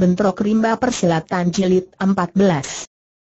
Bentrok Rimba Persilatan Jilid 14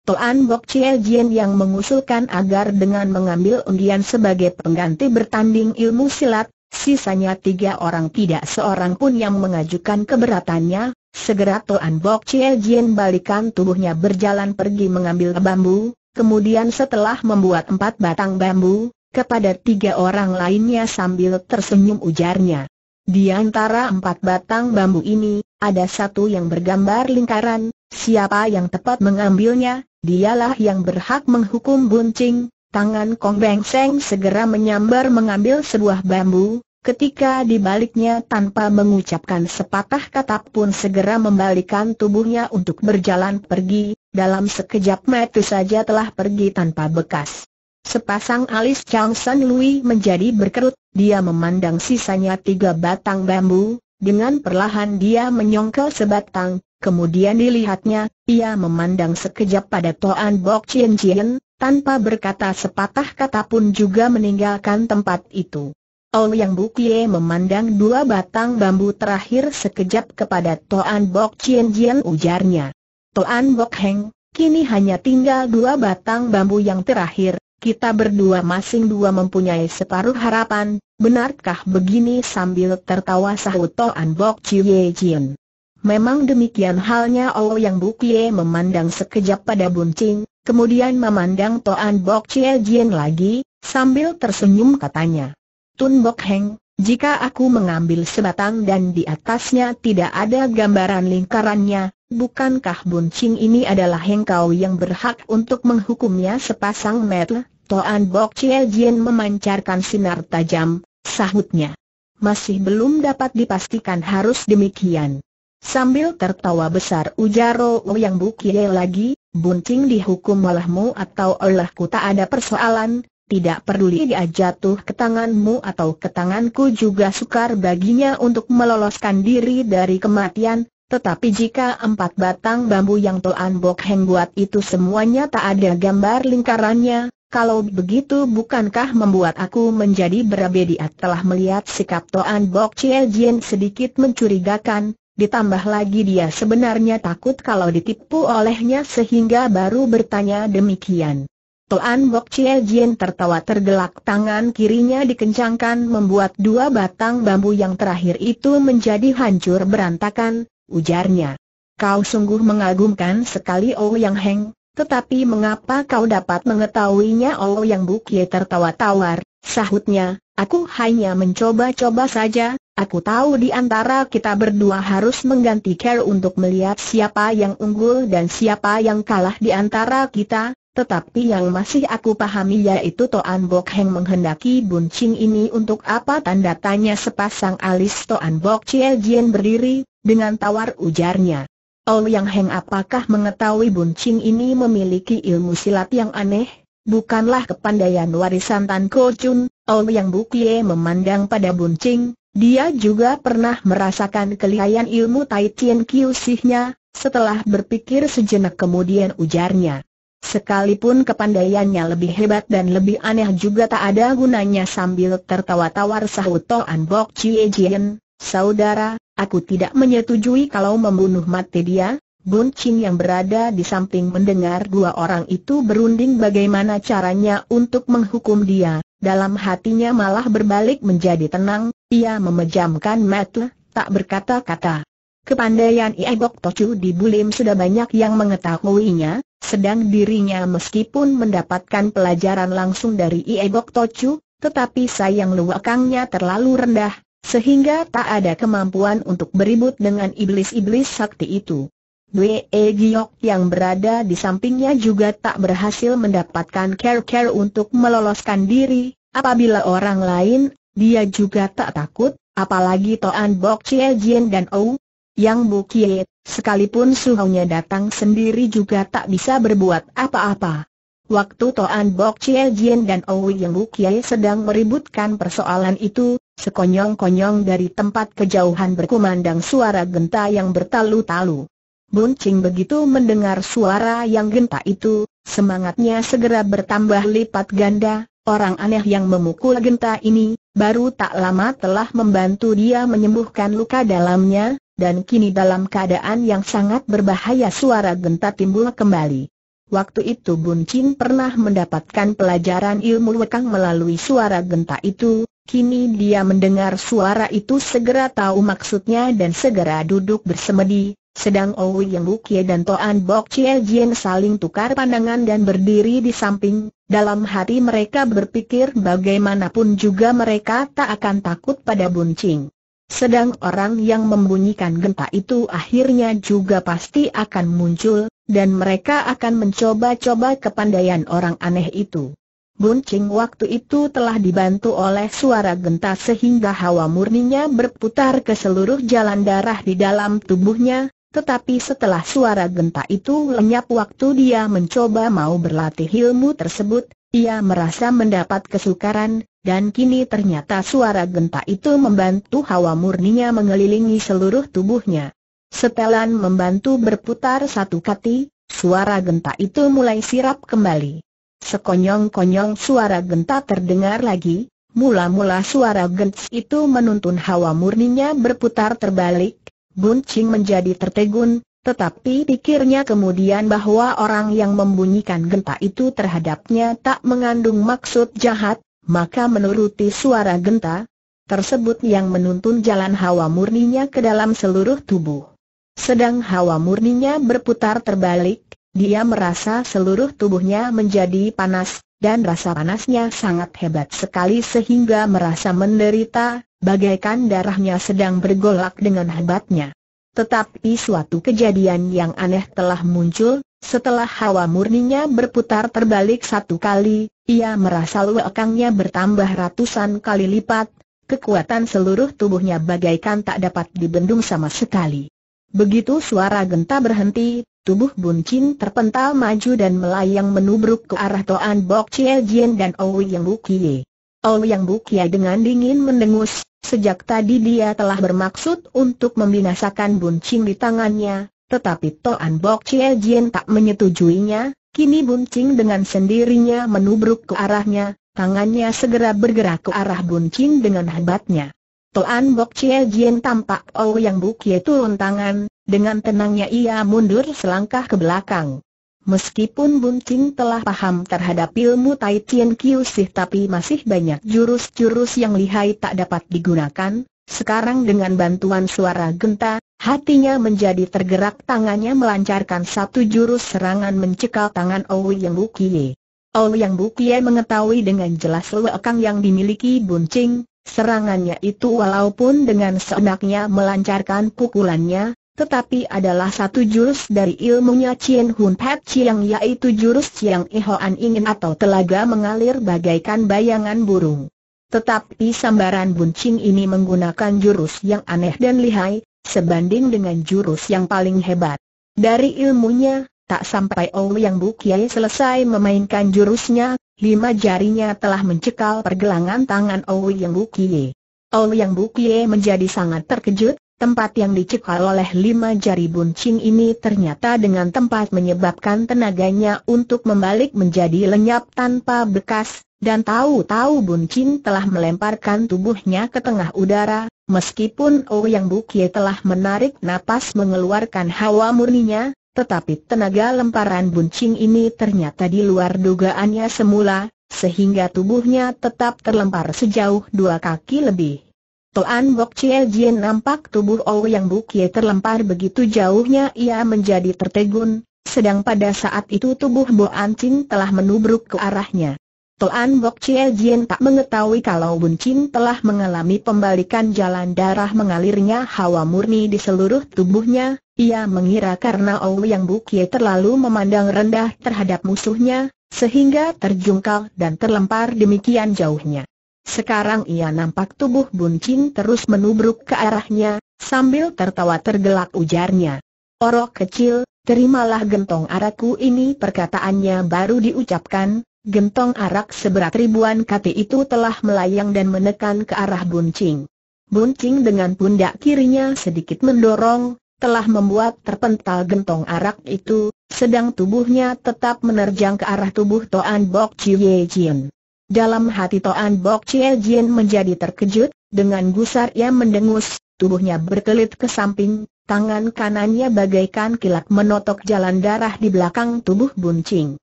Toan Bok Chie Jin yang mengusulkan agar dengan mengambil undian sebagai pengganti bertanding ilmu silat, sisanya tiga orang tidak seorang pun yang mengajukan keberatannya, segera Toan Bok Chie Jin balikan tubuhnya berjalan pergi mengambil bambu, kemudian setelah membuat empat batang bambu, kepada tiga orang lainnya sambil tersenyum ujarnya. Di antara empat batang bambu ini, ada satu yang bergambar lingkaran, siapa yang tepat mengambilnya, dialah yang berhak menghukum buncing. Tangan Kong Beng Seng segera menyambar mengambil sebuah bambu, ketika dibaliknya tanpa mengucapkan sepatah kata pun segera membalikan tubuhnya untuk berjalan pergi, dalam sekejap mata saja telah pergi tanpa bekas. Sepasang alis Chang San Lui menjadi berkerut, dia memandang sisanya tiga batang bambu, dengan perlahan dia menyongkel sebatang, kemudian dilihatnya, ia memandang sekejap pada Toan Bok Chien Chien, tanpa berkata sepatah kata pun juga meninggalkan tempat itu. Ol Yang Bukie memandang dua batang bambu terakhir sekejap kepada Toan Bok Chien Jian ujarnya. Toan Bok Heng, kini hanya tinggal dua batang bambu yang terakhir, kita berdua masing dua mempunyai separuh harapan, benarkah begini sambil tertawa sahut Toan Bok Ye Jin. Memang demikian halnya oh yang Bukye memandang sekejap pada Ching, kemudian memandang Toan Bok Chie Jin lagi, sambil tersenyum katanya. Tun Bok Heng, jika aku mengambil sebatang dan di atasnya tidak ada gambaran lingkarannya, Bukankah buncing ini adalah hengkau yang berhak untuk menghukumnya sepasang metel? Toan Bok Chie Jin memancarkan sinar tajam, sahutnya. Masih belum dapat dipastikan harus demikian. Sambil tertawa besar Ujaro yang bukie lagi, buncing dihukum olehmu atau olehku tak ada persoalan, tidak peduli dia jatuh ke tanganmu atau ke tanganku juga sukar baginya untuk meloloskan diri dari kematian, tetapi jika empat batang bambu yang Toan Bok Heng buat itu semuanya tak ada gambar lingkarannya, kalau begitu bukankah membuat aku menjadi berbeda telah melihat sikap Toan Bok Chie Jin sedikit mencurigakan, ditambah lagi dia sebenarnya takut kalau ditipu olehnya sehingga baru bertanya demikian. Toan Bok Chie Jin tertawa tergelak tangan kirinya dikencangkan membuat dua batang bambu yang terakhir itu menjadi hancur berantakan, ujarnya. Kau sungguh mengagumkan sekali Yang Heng, tetapi mengapa kau dapat mengetahuinya Yang Bukie tertawa tawar, sahutnya, aku hanya mencoba-coba saja, aku tahu di antara kita berdua harus mengganti care untuk melihat siapa yang unggul dan siapa yang kalah di antara kita, tetapi yang masih aku pahami yaitu Toan Bok Heng menghendaki buncing ini untuk apa tanda tanya sepasang alis Toan Bok Chie Jien berdiri, dengan tawar ujarnya. Ol Yang Heng apakah mengetahui buncing ini memiliki ilmu silat yang aneh? Bukanlah kepandaian warisan Tan Ko Chun, Ol Yang Bukie memandang pada buncing, dia juga pernah merasakan kelihayan ilmu Tai Chien Kiusihnya, setelah berpikir sejenak kemudian ujarnya. Sekalipun kepandaiannya lebih hebat dan lebih aneh juga tak ada gunanya sambil tertawa-tawar sahut Toan Bok Chie Jian, saudara, Aku tidak menyetujui kalau membunuh mati dia, Bun Ching yang berada di samping mendengar dua orang itu berunding bagaimana caranya untuk menghukum dia, dalam hatinya malah berbalik menjadi tenang, ia memejamkan mata, tak berkata-kata. Kepandaian Iebok Tocu di Bulim sudah banyak yang mengetahuinya, sedang dirinya meskipun mendapatkan pelajaran langsung dari Iebok Tocu, tetapi sayang luakangnya terlalu rendah, sehingga tak ada kemampuan untuk beribut dengan iblis-iblis sakti itu. Wee Giok yang berada di sampingnya juga tak berhasil mendapatkan care-care untuk meloloskan diri, apabila orang lain, dia juga tak takut, apalagi Toan Bok Chie Jien dan Ou, yang bukie, sekalipun suhunya datang sendiri juga tak bisa berbuat apa-apa. Waktu Toan Bok Chie Jien dan Ou Yang Bukie sedang meributkan persoalan itu, Sekonyong-konyong dari tempat kejauhan berkumandang suara genta yang bertalu-talu. Buncing begitu mendengar suara yang genta itu, semangatnya segera bertambah lipat ganda, orang aneh yang memukul genta ini, baru tak lama telah membantu dia menyembuhkan luka dalamnya, dan kini dalam keadaan yang sangat berbahaya suara genta timbul kembali. Waktu itu Buncing pernah mendapatkan pelajaran ilmu wekang melalui suara genta itu, Kini dia mendengar suara itu segera tahu maksudnya dan segera duduk bersemedi, sedang Owi Yang Bukie dan Toan Bok Chie Jien saling tukar pandangan dan berdiri di samping, dalam hati mereka berpikir bagaimanapun juga mereka tak akan takut pada buncing. Sedang orang yang membunyikan genta itu akhirnya juga pasti akan muncul, dan mereka akan mencoba-coba kepandaian orang aneh itu. Buncing waktu itu telah dibantu oleh suara genta sehingga hawa murninya berputar ke seluruh jalan darah di dalam tubuhnya, tetapi setelah suara genta itu lenyap waktu dia mencoba mau berlatih ilmu tersebut, ia merasa mendapat kesukaran, dan kini ternyata suara genta itu membantu hawa murninya mengelilingi seluruh tubuhnya. Setelan membantu berputar satu kati, suara genta itu mulai sirap kembali. Sekonyong-konyong suara genta terdengar lagi, mula-mula suara gents itu menuntun hawa murninya berputar terbalik, Buncing menjadi tertegun, tetapi pikirnya kemudian bahwa orang yang membunyikan genta itu terhadapnya tak mengandung maksud jahat, maka menuruti suara genta tersebut yang menuntun jalan hawa murninya ke dalam seluruh tubuh. Sedang hawa murninya berputar terbalik, dia merasa seluruh tubuhnya menjadi panas, dan rasa panasnya sangat hebat sekali sehingga merasa menderita, bagaikan darahnya sedang bergolak dengan hebatnya. Tetapi suatu kejadian yang aneh telah muncul, setelah hawa murninya berputar terbalik satu kali, ia merasa luakangnya bertambah ratusan kali lipat, kekuatan seluruh tubuhnya bagaikan tak dapat dibendung sama sekali. Begitu suara genta berhenti, Tubuh Bun Chin terpental maju dan melayang menubruk ke arah Toan Bok Chie Jien dan Ouyang Bukie. Ouyang Kie dengan dingin mendengus, sejak tadi dia telah bermaksud untuk membinasakan Bun Chin di tangannya, tetapi Toan Bok Chie Jien tak menyetujuinya, kini Bun Chin dengan sendirinya menubruk ke arahnya, tangannya segera bergerak ke arah Bun Chin dengan hebatnya. Toan Bok Chie Jien tampak Ouyang Kie turun tangan, dengan tenangnya ia mundur selangkah ke belakang. Meskipun Bunting telah paham terhadap ilmu Tai Tien Kiusih tapi masih banyak jurus-jurus yang lihai tak dapat digunakan, sekarang dengan bantuan suara genta, hatinya menjadi tergerak tangannya melancarkan satu jurus serangan mencekal tangan Ouyang Bukie. Ouyang Bukie mengetahui dengan jelas lewekang yang dimiliki Bunting, serangannya itu walaupun dengan seenaknya melancarkan pukulannya, tetapi adalah satu jurus dari ilmunya Cien Hun Pat Chiang yaitu jurus Chiang Ihoan Ingin atau telaga mengalir bagaikan bayangan burung. Tetapi sambaran buncing ini menggunakan jurus yang aneh dan lihai, sebanding dengan jurus yang paling hebat. Dari ilmunya, tak sampai Ou Yang Bukiai selesai memainkan jurusnya, lima jarinya telah mencekal pergelangan tangan Ou Yang Bukiai. Ou Yang Bukiai menjadi sangat terkejut, Tempat yang dicekal oleh lima jari buncing ini ternyata dengan tempat menyebabkan tenaganya untuk membalik menjadi lenyap tanpa bekas, dan tahu-tahu Ching telah melemparkan tubuhnya ke tengah udara, meskipun Ouyang oh Bukie telah menarik napas mengeluarkan hawa murninya, tetapi tenaga lemparan buncing ini ternyata di luar dugaannya semula, sehingga tubuhnya tetap terlempar sejauh dua kaki lebih. Toan Bok Chie Jin nampak tubuh Ou Yang Bukie terlempar begitu jauhnya ia menjadi tertegun, sedang pada saat itu tubuh Bo An Ching telah menubruk ke arahnya. Toan Bok Chie Jin tak mengetahui kalau Bun Ching telah mengalami pembalikan jalan darah mengalirnya hawa murni di seluruh tubuhnya, ia mengira karena Ou Yang Bukie terlalu memandang rendah terhadap musuhnya, sehingga terjungkal dan terlempar demikian jauhnya. Sekarang ia nampak tubuh buncing terus menubruk ke arahnya, sambil tertawa tergelak ujarnya. Orok kecil, terimalah gentong arakku ini perkataannya baru diucapkan, gentong arak seberat ribuan kati itu telah melayang dan menekan ke arah buncing. Buncing dengan pundak kirinya sedikit mendorong, telah membuat terpental gentong arak itu, sedang tubuhnya tetap menerjang ke arah tubuh Toan Bok Chiu Ye Jin. Dalam hati Toan Bok Chie Jin menjadi terkejut, dengan gusar ia mendengus, tubuhnya berkelit ke samping, tangan kanannya bagaikan kilat menotok jalan darah di belakang tubuh Buncing.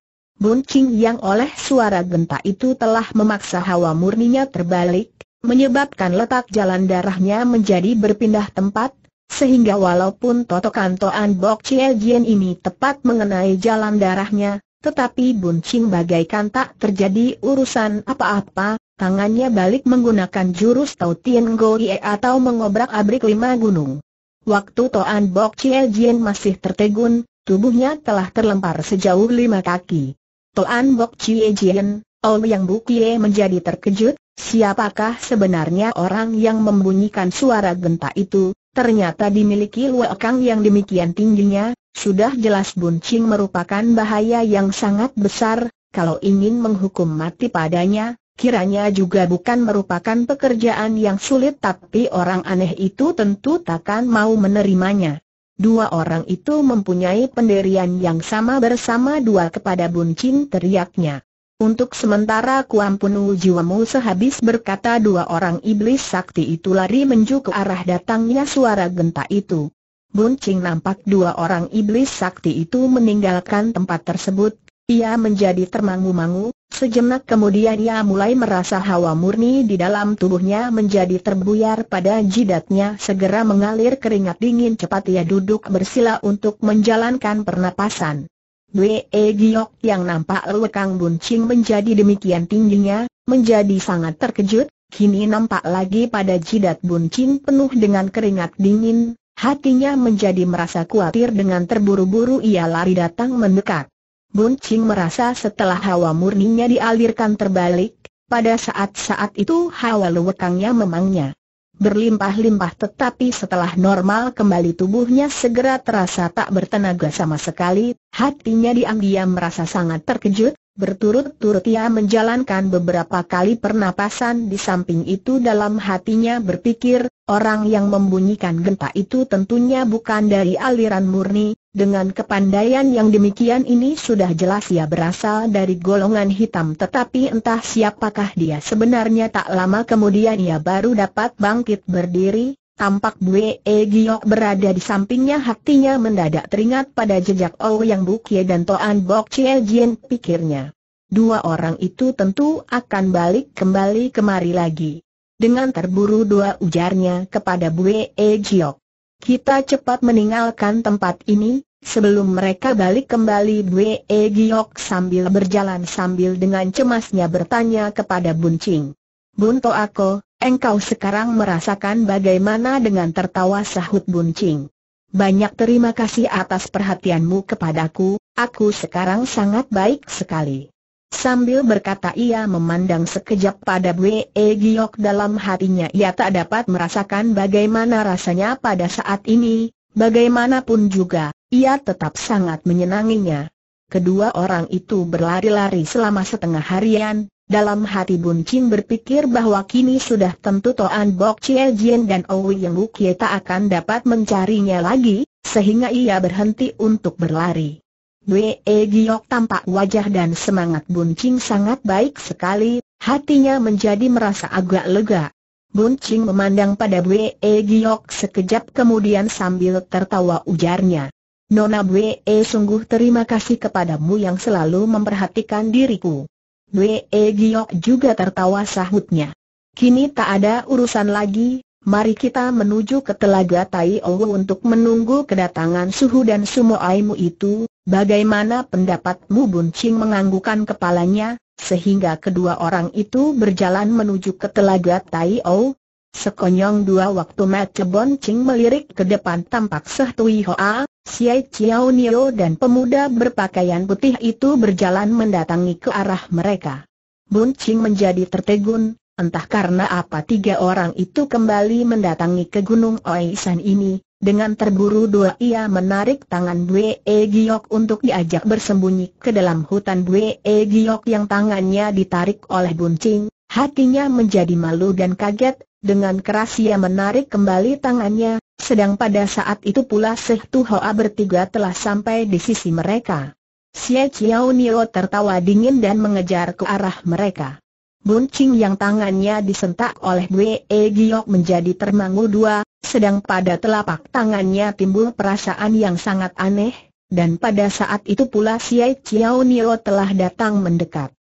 Buncing yang oleh suara genta itu telah memaksa hawa murninya terbalik, menyebabkan letak jalan darahnya menjadi berpindah tempat, sehingga walaupun totokan Toan Bok Chie Jin ini tepat mengenai jalan darahnya, tetapi Bun Ching bagaikan tak terjadi urusan apa-apa, tangannya balik menggunakan jurus Tau Tien Go atau mengobrak-abrik lima gunung. Waktu Toan Bok Chie Jien masih tertegun, tubuhnya telah terlempar sejauh lima kaki. Toan Bok Chie Jien, Om Yang Kie menjadi terkejut, siapakah sebenarnya orang yang membunyikan suara genta itu, ternyata dimiliki Lue Kang yang demikian tingginya, sudah jelas buncing merupakan bahaya yang sangat besar, kalau ingin menghukum mati padanya, kiranya juga bukan merupakan pekerjaan yang sulit tapi orang aneh itu tentu takkan mau menerimanya. Dua orang itu mempunyai pendirian yang sama bersama dua kepada buncing teriaknya. Untuk sementara kuampunu jiwamu sehabis berkata dua orang iblis sakti itu lari menuju ke arah datangnya suara genta itu. Buncing nampak dua orang iblis sakti itu meninggalkan tempat tersebut, ia menjadi termangu-mangu, sejenak kemudian ia mulai merasa hawa murni di dalam tubuhnya menjadi terbuyar pada jidatnya Segera mengalir keringat dingin cepat ia duduk bersila untuk menjalankan pernapasan Wee Giok yang nampak lekang buncing menjadi demikian tingginya, menjadi sangat terkejut Kini nampak lagi pada jidat buncing penuh dengan keringat dingin, Hatinya menjadi merasa khawatir dengan terburu-buru ia lari datang mendekat. Bun Ching merasa setelah hawa murninya dialirkan terbalik, pada saat-saat itu hawa lewekangnya memangnya berlimpah-limpah tetapi setelah normal kembali tubuhnya segera terasa tak bertenaga sama sekali, hatinya diam-diam merasa sangat terkejut, Berturut-turut ia menjalankan beberapa kali pernapasan di samping itu dalam hatinya berpikir, orang yang membunyikan genta itu tentunya bukan dari aliran murni, dengan kepandaian yang demikian ini sudah jelas ia berasal dari golongan hitam tetapi entah siapakah dia sebenarnya tak lama kemudian ia baru dapat bangkit berdiri, Tampak Bue e Giok berada di sampingnya hatinya mendadak teringat pada jejak Oh Yang Bukie dan Toan Bok Chie Jien pikirnya. Dua orang itu tentu akan balik kembali kemari lagi. Dengan terburu dua ujarnya kepada Bue e Giok. Kita cepat meninggalkan tempat ini, sebelum mereka balik kembali Bue e Giok sambil berjalan sambil dengan cemasnya bertanya kepada Buncing. Bunto aku, Engkau sekarang merasakan bagaimana dengan tertawa sahut buncing. Banyak terima kasih atas perhatianmu kepadaku, aku sekarang sangat baik sekali. Sambil berkata ia memandang sekejap pada Bwe e Giok dalam hatinya ia tak dapat merasakan bagaimana rasanya pada saat ini, bagaimanapun juga, ia tetap sangat menyenanginya. Kedua orang itu berlari-lari selama setengah harian, dalam hati Bun berpikir bahwa kini sudah tentu Toan Bok Chie dan Owi Yang Wukie tak akan dapat mencarinya lagi, sehingga ia berhenti untuk berlari. Wee Giok tampak wajah dan semangat Bun sangat baik sekali, hatinya menjadi merasa agak lega. Bun memandang pada Wee Giok sekejap kemudian sambil tertawa ujarnya. Nona Wee sungguh terima kasih kepadamu yang selalu memperhatikan diriku. Wee Giok juga tertawa sahutnya. Kini tak ada urusan lagi, mari kita menuju ke Telaga Tai Owo untuk menunggu kedatangan Suhu dan Sumo Aimu itu, bagaimana pendapatmu Buncing menganggukan kepalanya, sehingga kedua orang itu berjalan menuju ke Telaga Tai Owo, Sekonyong dua waktu Mat Cebon Ching melirik ke depan tampak Seh Tui Hoa, Siai Chiao Nio dan pemuda berpakaian putih itu berjalan mendatangi ke arah mereka. Bun Ching menjadi tertegun, entah karena apa tiga orang itu kembali mendatangi ke Gunung Oisan ini, dengan terburu dua ia menarik tangan Bue e Giok untuk diajak bersembunyi ke dalam hutan Bue e Giok yang tangannya ditarik oleh Bun Ching. Hatinya menjadi malu dan kaget dengan keras ia menarik kembali tangannya, sedang pada saat itu pula Seh Tu Hoa bertiga telah sampai di sisi mereka. Xie Chiao Nio tertawa dingin dan mengejar ke arah mereka. Buncing yang tangannya disentak oleh Wei e Giok menjadi termangu dua, sedang pada telapak tangannya timbul perasaan yang sangat aneh, dan pada saat itu pula Xie Chiao Nio telah datang mendekat.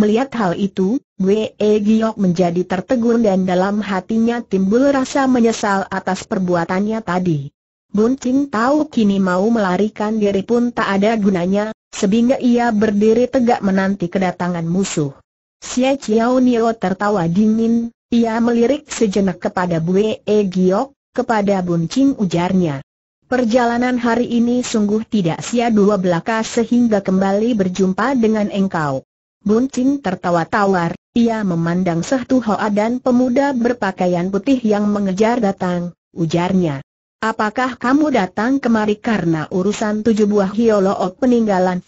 Melihat hal itu, Wee Giok menjadi tertegun dan dalam hatinya timbul rasa menyesal atas perbuatannya tadi. Bunting tahu kini mau melarikan diri pun tak ada gunanya, sehingga ia berdiri tegak menanti kedatangan musuh. Xie Chiao Nio tertawa dingin, ia melirik sejenak kepada Wee Giok, kepada Bunting ujarnya. Perjalanan hari ini sungguh tidak sia dua belaka sehingga kembali berjumpa dengan engkau. Buncing tertawa tawar, ia memandang Sehtu Hoa dan pemuda berpakaian putih yang mengejar datang, ujarnya. Apakah kamu datang kemari karena urusan tujuh buah hiolook peninggalan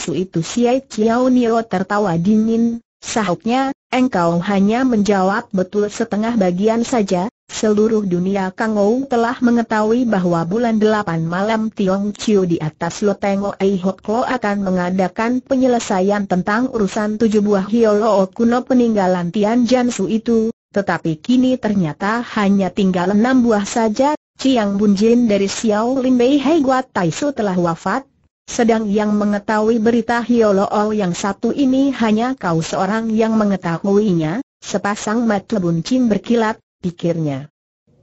Su itu Siai Chiao Nio tertawa dingin, sahutnya, engkau hanya menjawab betul setengah bagian saja, Seluruh dunia Kang Kangou telah mengetahui bahwa bulan delapan malam Tiong Chiu di atas Loteng Oei Hok Lo akan mengadakan penyelesaian tentang urusan tujuh buah Hiolo kuno peninggalan Tian Su itu, tetapi kini ternyata hanya tinggal enam buah saja, Chiang Bunjin dari Xiao Lin Bei Hei Guat Tai Su telah wafat, sedang yang mengetahui berita Hiolo yang satu ini hanya kau seorang yang mengetahuinya, sepasang mata buncin berkilat, pikirnya.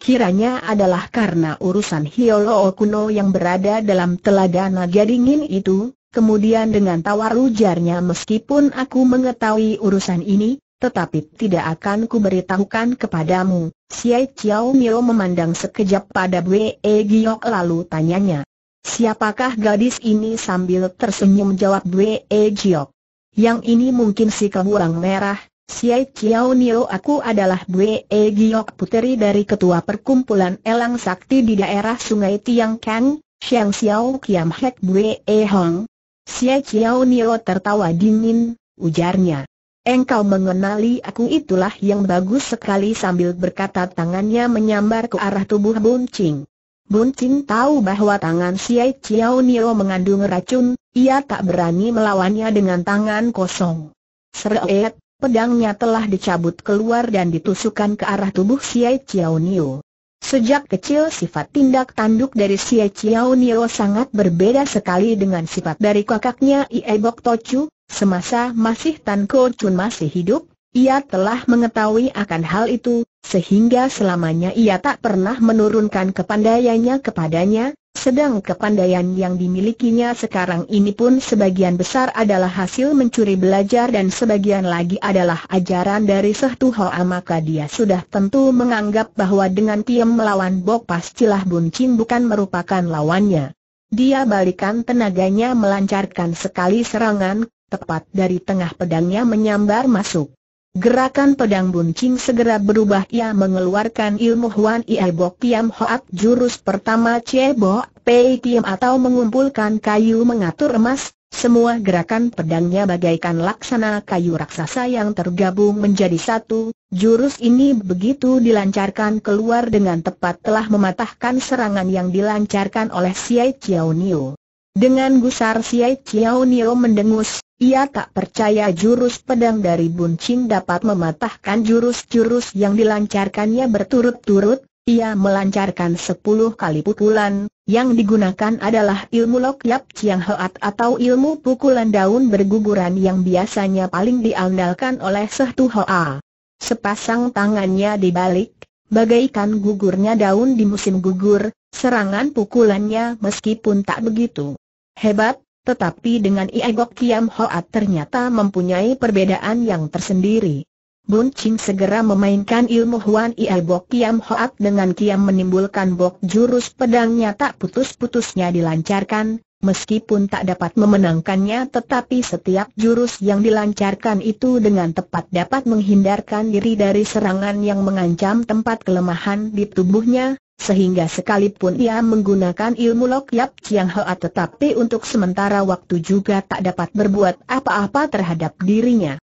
Kiranya adalah karena urusan Hiolo Okuno yang berada dalam telaga naga dingin itu, kemudian dengan tawar ujarnya meskipun aku mengetahui urusan ini, tetapi tidak akan kuberitahukan kepadamu. Siai Chiao Mio memandang sekejap pada Bwe e Giok lalu tanyanya. Siapakah gadis ini sambil tersenyum jawab Bwe e Giok? Yang ini mungkin si kewurang merah, Siai Kiao Nio aku adalah Bwe e Giok puteri dari ketua perkumpulan Elang Sakti di daerah sungai Tiang Kang, Xiang Xiao Kiam Hek Bwe e Hong. Siai Kiao Nio tertawa dingin, ujarnya. Engkau mengenali aku itulah yang bagus sekali sambil berkata tangannya menyambar ke arah tubuh Buncing. Buncing tahu bahwa tangan Siai Kiao Nio mengandung racun, ia tak berani melawannya dengan tangan kosong. Seret, pedangnya telah dicabut keluar dan ditusukkan ke arah tubuh Xie Chiao Niu. Sejak kecil sifat tindak tanduk dari Xie Chiao Niu sangat berbeda sekali dengan sifat dari kakaknya Ie Bok Tochu, semasa masih Tan Ko Chun masih hidup, ia telah mengetahui akan hal itu, sehingga selamanya ia tak pernah menurunkan kepandaiannya kepadanya, sedang kepandaian yang dimilikinya sekarang ini pun sebagian besar adalah hasil mencuri belajar dan sebagian lagi adalah ajaran dari Sehtu Hoa maka dia sudah tentu menganggap bahwa dengan Piem melawan Bok Pastilah Bun Chin bukan merupakan lawannya. Dia balikan tenaganya melancarkan sekali serangan, tepat dari tengah pedangnya menyambar masuk. Gerakan pedang buncing segera berubah ia mengeluarkan ilmu Huan Ia Bok Piam Hoat jurus pertama Cie Bok Pei Piam atau mengumpulkan kayu mengatur emas, semua gerakan pedangnya bagaikan laksana kayu raksasa yang tergabung menjadi satu, jurus ini begitu dilancarkan keluar dengan tepat telah mematahkan serangan yang dilancarkan oleh Siai Chiao Niu. Dengan gusar Siai Chiao Niu mendengus, ia tak percaya jurus pedang dari Bun dapat mematahkan jurus-jurus yang dilancarkannya berturut-turut, ia melancarkan sepuluh kali pukulan, yang digunakan adalah ilmu Lok Yap Chiang Hoat atau ilmu pukulan daun berguguran yang biasanya paling diandalkan oleh Sehtu Hoa. Sepasang tangannya dibalik, bagaikan gugurnya daun di musim gugur, serangan pukulannya meskipun tak begitu hebat, tetapi dengan Iegok Kiam Hoat ternyata mempunyai perbedaan yang tersendiri. Bun Ching segera memainkan ilmu Huan Iegok Kiam Hoat dengan kiam menimbulkan bok jurus pedangnya tak putus-putusnya dilancarkan, meskipun tak dapat memenangkannya tetapi setiap jurus yang dilancarkan itu dengan tepat dapat menghindarkan diri dari serangan yang mengancam tempat kelemahan di tubuhnya, sehingga sekalipun ia menggunakan ilmu Lok Yap Chiang Hoa tetapi untuk sementara waktu juga tak dapat berbuat apa-apa terhadap dirinya.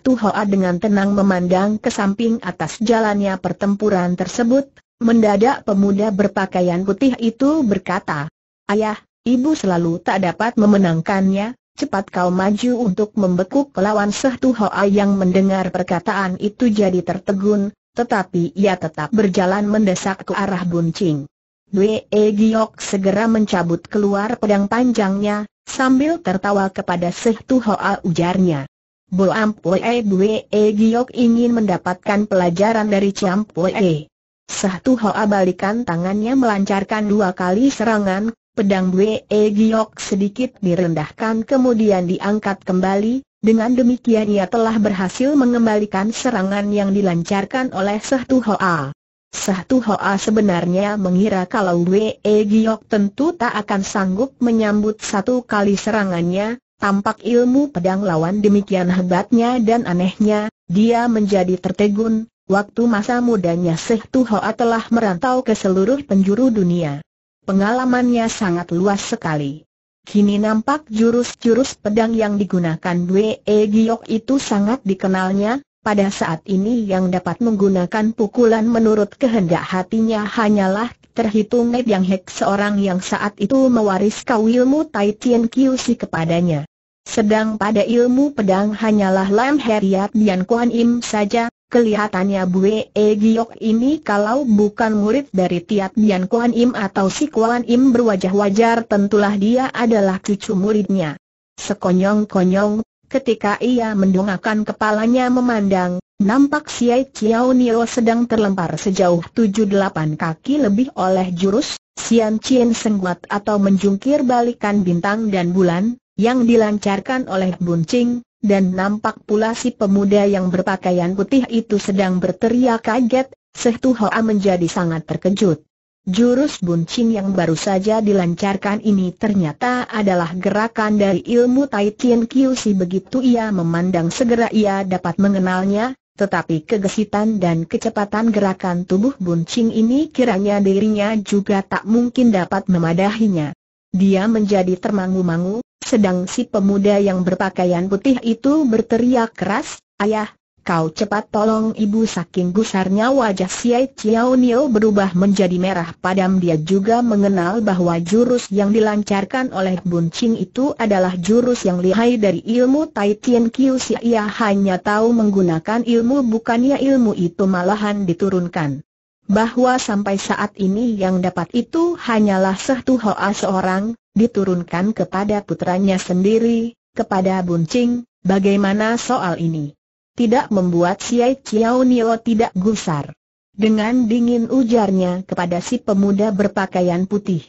tu Hoa dengan tenang memandang ke samping atas jalannya pertempuran tersebut, mendadak pemuda berpakaian putih itu berkata, Ayah, ibu selalu tak dapat memenangkannya, cepat kau maju untuk membekuk lawan tu Hoa yang mendengar perkataan itu jadi tertegun, tetapi ia tetap berjalan mendesak ke arah buncing. Wee Giok segera mencabut keluar pedang panjangnya, sambil tertawa kepada Seh Hoa ujarnya. Bo Ampue Wee e Giok ingin mendapatkan pelajaran dari Ciam Pue. Seh Hoa balikan tangannya melancarkan dua kali serangan, pedang Wee Giok sedikit direndahkan kemudian diangkat kembali, dengan demikian ia telah berhasil mengembalikan serangan yang dilancarkan oleh Sehtu Hoa. Sehtu Hoa sebenarnya mengira kalau Wei Giok tentu tak akan sanggup menyambut satu kali serangannya, tampak ilmu pedang lawan demikian hebatnya dan anehnya, dia menjadi tertegun, waktu masa mudanya Sehtu Hoa telah merantau ke seluruh penjuru dunia. Pengalamannya sangat luas sekali. Kini nampak jurus-jurus pedang yang digunakan Wei e Giok itu sangat dikenalnya, pada saat ini yang dapat menggunakan pukulan menurut kehendak hatinya hanyalah terhitung Ned Yang Hek seorang yang saat itu mewariskan ilmu Tai Tien si kepadanya. Sedang pada ilmu pedang hanyalah Lam Heriat Bian Kuan Im saja, Kelihatannya Bue E Giyok ini kalau bukan murid dari Tiat Bian Kuan Im atau si Kuan Im berwajah wajar tentulah dia adalah cucu muridnya. Sekonyong-konyong, ketika ia mendongakkan kepalanya memandang, nampak Ai Chiao Nio sedang terlempar sejauh 7-8 kaki lebih oleh jurus, Sian Chien Sengguat atau menjungkir balikan bintang dan bulan, yang dilancarkan oleh Buncing, dan nampak pula si pemuda yang berpakaian putih itu sedang berteriak kaget, Sehtu Hoa menjadi sangat terkejut. Jurus buncing yang baru saja dilancarkan ini ternyata adalah gerakan dari ilmu Tai Tien Kiu si begitu ia memandang segera ia dapat mengenalnya, tetapi kegesitan dan kecepatan gerakan tubuh buncing ini kiranya dirinya juga tak mungkin dapat memadahinya. Dia menjadi termangu-mangu, sedang si pemuda yang berpakaian putih itu berteriak keras, Ayah, kau cepat tolong ibu saking gusarnya wajah Siai Chiao Nio berubah menjadi merah padam dia juga mengenal bahwa jurus yang dilancarkan oleh Bun Ching itu adalah jurus yang lihai dari ilmu Tai Tien Kiu Ia hanya tahu menggunakan ilmu bukannya ilmu itu malahan diturunkan bahwa sampai saat ini yang dapat itu hanyalah satu Hoa seorang, diturunkan kepada putranya sendiri, kepada Buncing, bagaimana soal ini? Tidak membuat si Chiao Nio tidak gusar. Dengan dingin ujarnya kepada si pemuda berpakaian putih.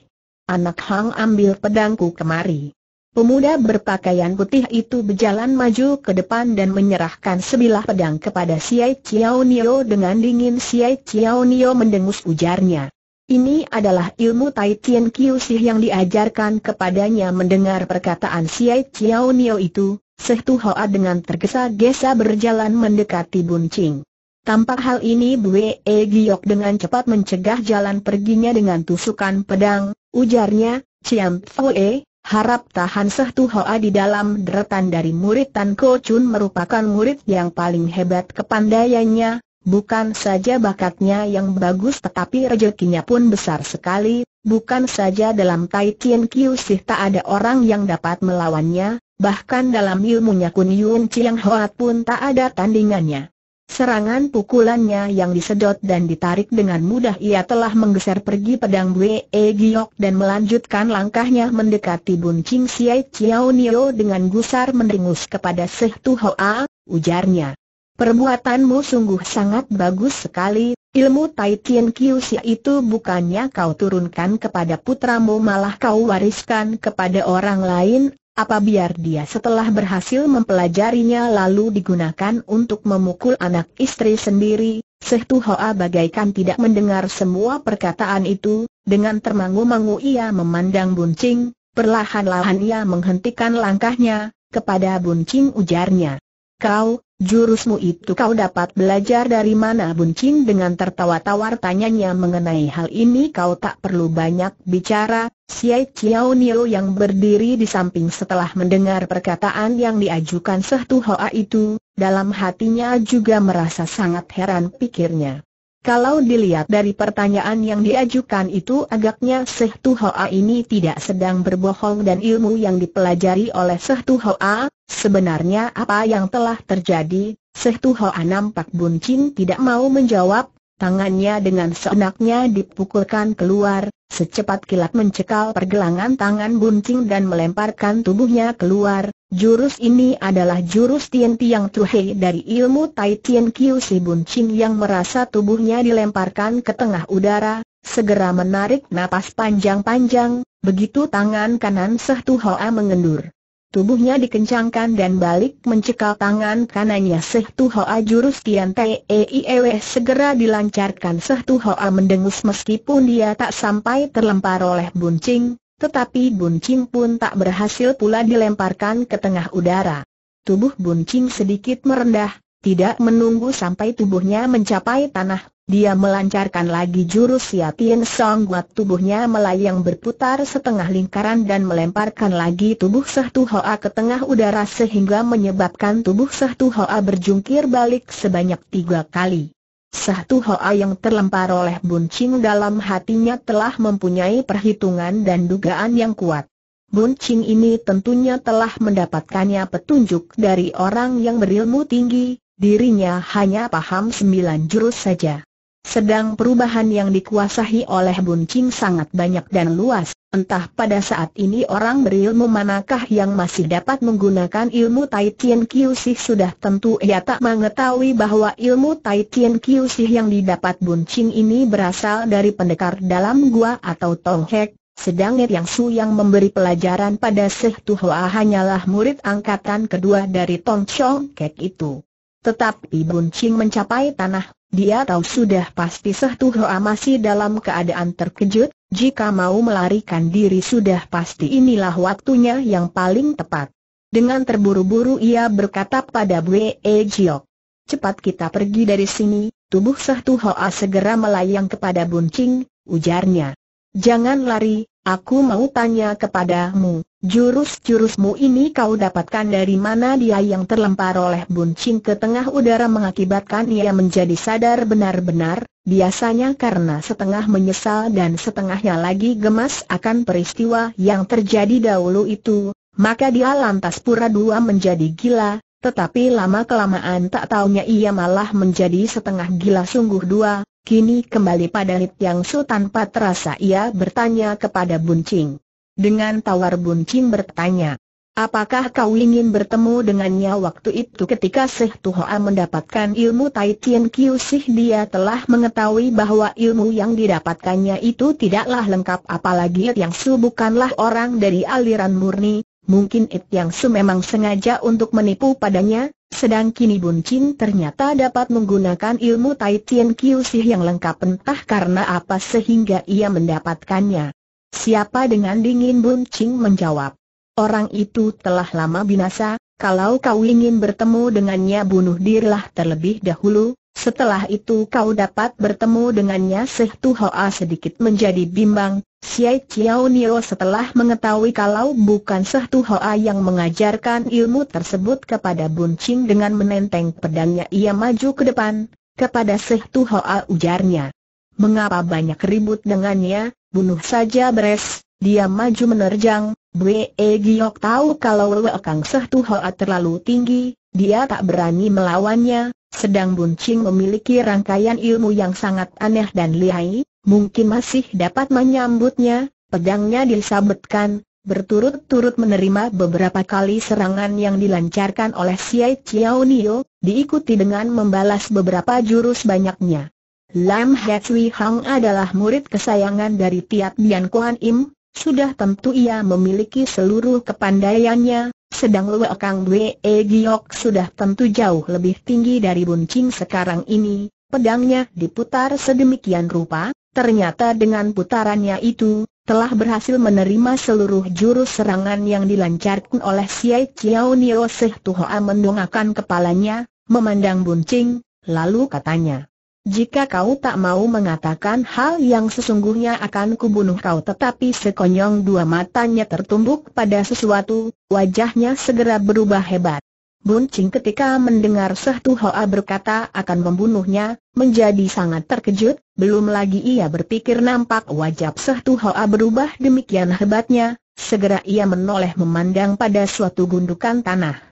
Anak Hang ambil pedangku kemari. Pemuda berpakaian putih itu berjalan maju ke depan dan menyerahkan sebilah pedang kepada Siai Chiao Nio dengan dingin Siai Chiao Nio mendengus ujarnya. Ini adalah ilmu Tai Tien Kiu Sih yang diajarkan kepadanya mendengar perkataan Siai Chiao Nio itu, Sehtu Hoa dengan tergesa-gesa berjalan mendekati Buncing. Tampak hal ini Bue E Giok dengan cepat mencegah jalan perginya dengan tusukan pedang, ujarnya, Ciam Fue, Harap Tahan Seh Hoa di dalam deretan dari murid Tan Ko Chun merupakan murid yang paling hebat kepandaiannya, bukan saja bakatnya yang bagus tetapi rezekinya pun besar sekali, bukan saja dalam Tai Tien Kiu Sih tak ada orang yang dapat melawannya, bahkan dalam ilmunya Kun Yun Chiang Hoa pun tak ada tandingannya. Serangan pukulannya yang disedot dan ditarik dengan mudah ia telah menggeser pergi pedang Wei Giok dan melanjutkan langkahnya mendekati Bun Ching Siai Chiao Nio dengan gusar mendengus kepada Seh Tu Hoa, ujarnya. Perbuatanmu sungguh sangat bagus sekali, ilmu Tai Tien Sia itu bukannya kau turunkan kepada putramu malah kau wariskan kepada orang lain, apa biar dia setelah berhasil mempelajarinya lalu digunakan untuk memukul anak istri sendiri? Sehtu Hoa bagaikan tidak mendengar semua perkataan itu, dengan termangu-mangu ia memandang Buncing, perlahan-lahan ia menghentikan langkahnya, kepada Buncing ujarnya. Kau, jurusmu itu kau dapat belajar dari mana Buncin dengan tertawa tawar tanyanya mengenai hal ini kau tak perlu banyak bicara, Siai Chiao Nio yang berdiri di samping setelah mendengar perkataan yang diajukan Sehtu Hoa itu, dalam hatinya juga merasa sangat heran pikirnya. Kalau dilihat dari pertanyaan yang diajukan itu agaknya Sehtu Hoa ini tidak sedang berbohong dan ilmu yang dipelajari oleh Sehtu Hoa, Sebenarnya apa yang telah terjadi, Seh Tuhoa nampak Bun Chin tidak mau menjawab, tangannya dengan seenaknya dipukulkan keluar, secepat kilat mencekal pergelangan tangan Bun Chin dan melemparkan tubuhnya keluar, jurus ini adalah jurus Tian Tiang truhe dari ilmu Tai Tian Kiu si Bun Chin yang merasa tubuhnya dilemparkan ke tengah udara, segera menarik napas panjang-panjang, begitu tangan kanan Seh Tuhoa mengendur. Tubuhnya dikencangkan dan balik mencekal tangan kanannya Seh Tuhoa jurus Tian Teiewe e segera dilancarkan Seh Tuhoa mendengus meskipun dia tak sampai terlempar oleh buncing, tetapi buncing pun tak berhasil pula dilemparkan ke tengah udara. Tubuh buncing sedikit merendah, tidak menunggu sampai tubuhnya mencapai tanah dia melancarkan lagi jurus siapin Song buat tubuhnya melayang berputar setengah lingkaran dan melemparkan lagi tubuh Sehtu Hoa ke tengah udara sehingga menyebabkan tubuh Sehtu Hoa berjungkir balik sebanyak tiga kali. Sehtu Hoa yang terlempar oleh buncing dalam hatinya telah mempunyai perhitungan dan dugaan yang kuat. Buncing ini tentunya telah mendapatkannya petunjuk dari orang yang berilmu tinggi, dirinya hanya paham sembilan jurus saja. Sedang perubahan yang dikuasahi oleh Bun Ching sangat banyak dan luas, entah pada saat ini orang berilmu manakah yang masih dapat menggunakan ilmu Tai Tien Kiu Sih sudah tentu ia tak mengetahui bahwa ilmu Tai Tien Kiu Sih yang didapat Bun Ching ini berasal dari pendekar dalam gua atau Tong Hek, sedang Yang Su yang memberi pelajaran pada Seh Hoa hanyalah murid angkatan kedua dari Tong Chong Kek itu. Tetapi Bun Ching mencapai tanah dia tahu sudah pasti Hoa masih dalam keadaan terkejut, jika mau melarikan diri sudah pasti inilah waktunya yang paling tepat. Dengan terburu-buru ia berkata pada Bwe e Jiok, cepat kita pergi dari sini, tubuh Hoa segera melayang kepada buncing, ujarnya. Jangan lari, aku mau tanya kepadamu, jurus-jurusmu ini kau dapatkan dari mana dia yang terlempar oleh buncing ke tengah udara mengakibatkan ia menjadi sadar benar-benar, biasanya karena setengah menyesal dan setengahnya lagi gemas akan peristiwa yang terjadi dahulu itu, maka dia lantas pura-dua menjadi gila, tetapi lama-kelamaan tak taunya ia malah menjadi setengah gila sungguh dua, Kini kembali pada Lit Yang Su tanpa terasa ia bertanya kepada Buncing. Dengan tawar Buncing bertanya, apakah kau ingin bertemu dengannya waktu itu ketika Seh Tuhoa mendapatkan ilmu Tai Tien Kiu Sih dia telah mengetahui bahwa ilmu yang didapatkannya itu tidaklah lengkap apalagi Lit Yang Su bukanlah orang dari aliran murni, mungkin It Yang sememang sengaja untuk menipu padanya, sedang kini Bun Chin ternyata dapat menggunakan ilmu Tai Tien Kiu Sih yang lengkap entah karena apa sehingga ia mendapatkannya. Siapa dengan dingin Bun Chin menjawab. Orang itu telah lama binasa, kalau kau ingin bertemu dengannya bunuh dirilah terlebih dahulu, setelah itu kau dapat bertemu dengannya Seh Tu Hoa sedikit menjadi bimbang, Siai Chiao Nio setelah mengetahui kalau bukan Seh Tu Hoa yang mengajarkan ilmu tersebut kepada Bun Ching dengan menenteng pedangnya ia maju ke depan, kepada Seh Tu Hoa ujarnya. Mengapa banyak ribut dengannya, bunuh saja beres, dia maju menerjang, Bwe e Giok tahu kalau Wekang Seh Tu Hoa terlalu tinggi, dia tak berani melawannya, sedang Buncing memiliki rangkaian ilmu yang sangat aneh dan lihai, mungkin masih dapat menyambutnya, pedangnya disabetkan, berturut-turut menerima beberapa kali serangan yang dilancarkan oleh Siai Chiao Nio, diikuti dengan membalas beberapa jurus banyaknya. Lam He Cui Hang adalah murid kesayangan dari Tiat Bian Kuan Im, sudah tentu ia memiliki seluruh kepandaiannya, sedang Lua Kang e Giok sudah tentu jauh lebih tinggi dari Buncing sekarang ini, pedangnya diputar sedemikian rupa, ternyata dengan putarannya itu, telah berhasil menerima seluruh jurus serangan yang dilancarkan oleh Siai Chiao Nio Seh Tuhoa mendongakkan kepalanya, memandang Buncing, lalu katanya. Jika kau tak mau mengatakan hal yang sesungguhnya akan kubunuh kau tetapi sekonyong dua matanya tertumbuk pada sesuatu, wajahnya segera berubah hebat. Buncing ketika mendengar Sehtu Hoa berkata akan membunuhnya, menjadi sangat terkejut, belum lagi ia berpikir nampak wajah Sehtu Hoa berubah demikian hebatnya, segera ia menoleh memandang pada suatu gundukan tanah.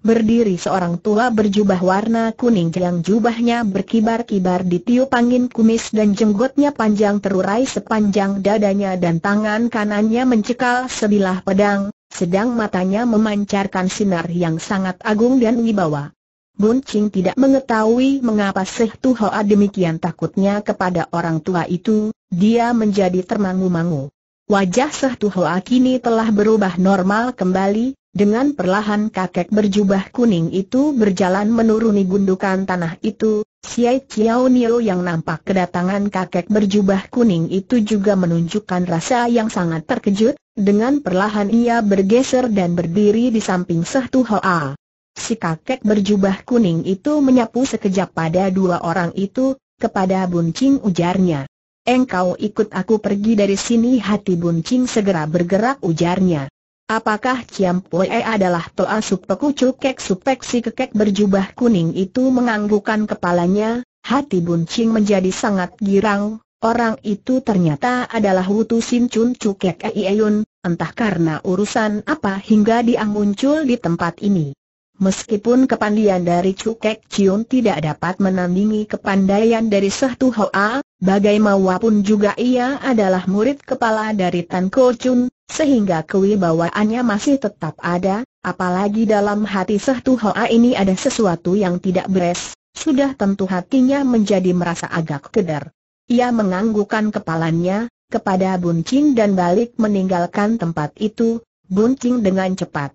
Berdiri seorang tua berjubah warna kuning yang jubahnya berkibar-kibar di tiup angin kumis dan jenggotnya panjang terurai sepanjang dadanya dan tangan kanannya mencekal sebilah pedang, sedang matanya memancarkan sinar yang sangat agung dan wibawa. Bun Ching tidak mengetahui mengapa Seh Tuhoa demikian takutnya kepada orang tua itu, dia menjadi termangu-mangu. Wajah Seh Tuhoa kini telah berubah normal kembali, dengan perlahan kakek berjubah kuning itu berjalan menuruni gundukan tanah itu, Siai Chiao Nio yang nampak kedatangan kakek berjubah kuning itu juga menunjukkan rasa yang sangat terkejut, dengan perlahan ia bergeser dan berdiri di samping Sehtu Hoa. Si kakek berjubah kuning itu menyapu sekejap pada dua orang itu, kepada Buncing ujarnya. Engkau ikut aku pergi dari sini hati Buncing segera bergerak ujarnya. Apakah Ciam Pue adalah Toa Peku Cukek Si Kekek berjubah kuning itu menganggukan kepalanya, hati buncing menjadi sangat girang, orang itu ternyata adalah Wutu Sin Chun Cukek Eiyun, e entah karena urusan apa hingga dia muncul di tempat ini. Meskipun kepandian dari Cukek Cion tidak dapat menandingi kepandaian dari Sehtu Hoa, bagaimanapun juga ia adalah murid kepala dari Tan Ko Chun, sehingga kewibawaannya masih tetap ada, apalagi dalam hati Sehtu Hoa ini ada sesuatu yang tidak beres, sudah tentu hatinya menjadi merasa agak keder. Ia menganggukan kepalanya, kepada Bun dan balik meninggalkan tempat itu, Bun dengan cepat.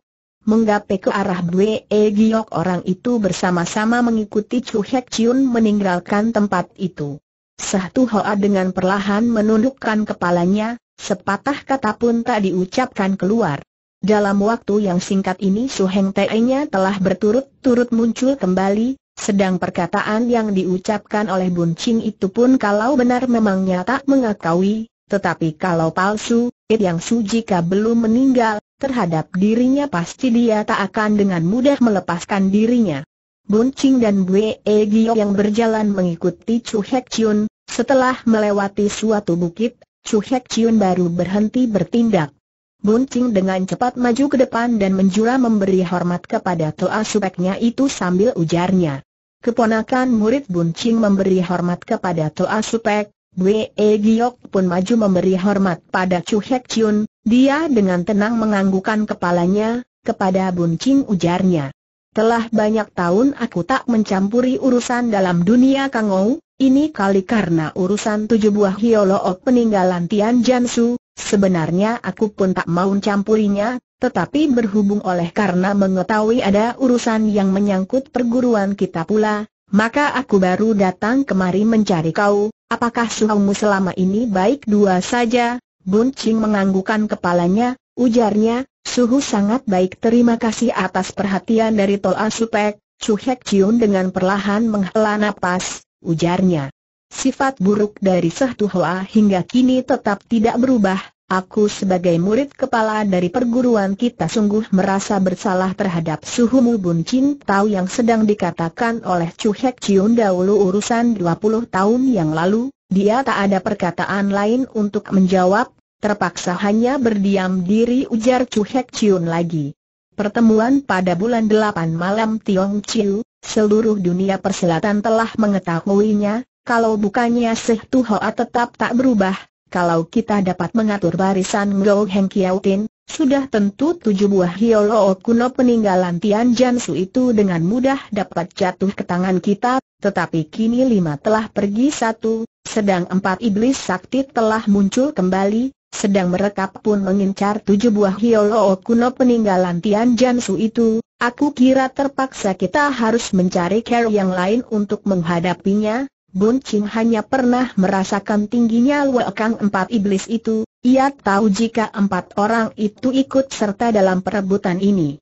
Menggapai ke arah Bwe e Giok orang itu bersama-sama mengikuti Chu Hek Chiun meninggalkan tempat itu. Sehtu Hoa dengan perlahan menundukkan kepalanya, Sepatah kata pun tak diucapkan keluar. Dalam waktu yang singkat ini Su Heng Te-nya telah berturut-turut muncul kembali, sedang perkataan yang diucapkan oleh Bun Ching itu pun kalau benar memangnya tak mengakui, tetapi kalau palsu, It yang jika belum meninggal, terhadap dirinya pasti dia tak akan dengan mudah melepaskan dirinya. Bun Ching dan Bue e Gio yang berjalan mengikuti Chu Hek Chun, setelah melewati suatu bukit, Chu Hek Chiun baru berhenti bertindak. Buncing dengan cepat maju ke depan dan menjura memberi hormat kepada Toa Supeknya itu sambil ujarnya. Keponakan murid Buncing memberi hormat kepada Toa Supek, Bwe e Giok pun maju memberi hormat pada Chu Hek Chiun, dia dengan tenang menganggukan kepalanya, kepada Buncing ujarnya. Telah banyak tahun aku tak mencampuri urusan dalam dunia Kangou, ini kali karena urusan tujuh buah hiolook peninggalan Tian Jansu, sebenarnya aku pun tak mau mencampurinya, tetapi berhubung oleh karena mengetahui ada urusan yang menyangkut perguruan kita pula, maka aku baru datang kemari mencari kau, apakah suhumu selama ini baik dua saja? Bun Ching menganggukkan kepalanya, Ujarnya, Suhu sangat baik terima kasih atas perhatian dari Tol Asupek, Chu Hek dengan perlahan menghela napas, ujarnya. Sifat buruk dari Sehtu Hoa hingga kini tetap tidak berubah, aku sebagai murid kepala dari perguruan kita sungguh merasa bersalah terhadap suhu Bun Chin Tau yang sedang dikatakan oleh Chu Hek dahulu urusan 20 tahun yang lalu, dia tak ada perkataan lain untuk menjawab, Terpaksa hanya berdiam diri ujar Chu Hek Chiun lagi. Pertemuan pada bulan 8 malam Tiong Chiu, seluruh dunia perselatan telah mengetahuinya, kalau bukannya Seh Hoa tetap tak berubah, kalau kita dapat mengatur barisan Ngo Heng Tin, sudah tentu tujuh buah Hiolo kuno peninggalan Tian Jansu itu dengan mudah dapat jatuh ke tangan kita, tetapi kini lima telah pergi satu, sedang empat iblis sakti telah muncul kembali, sedang merekap pun mengincar tujuh buah hiolo kuno peninggalan Tian Jansu itu, aku kira terpaksa kita harus mencari care yang lain untuk menghadapinya, Bun Ching hanya pernah merasakan tingginya Wekang empat iblis itu, ia tahu jika empat orang itu ikut serta dalam perebutan ini.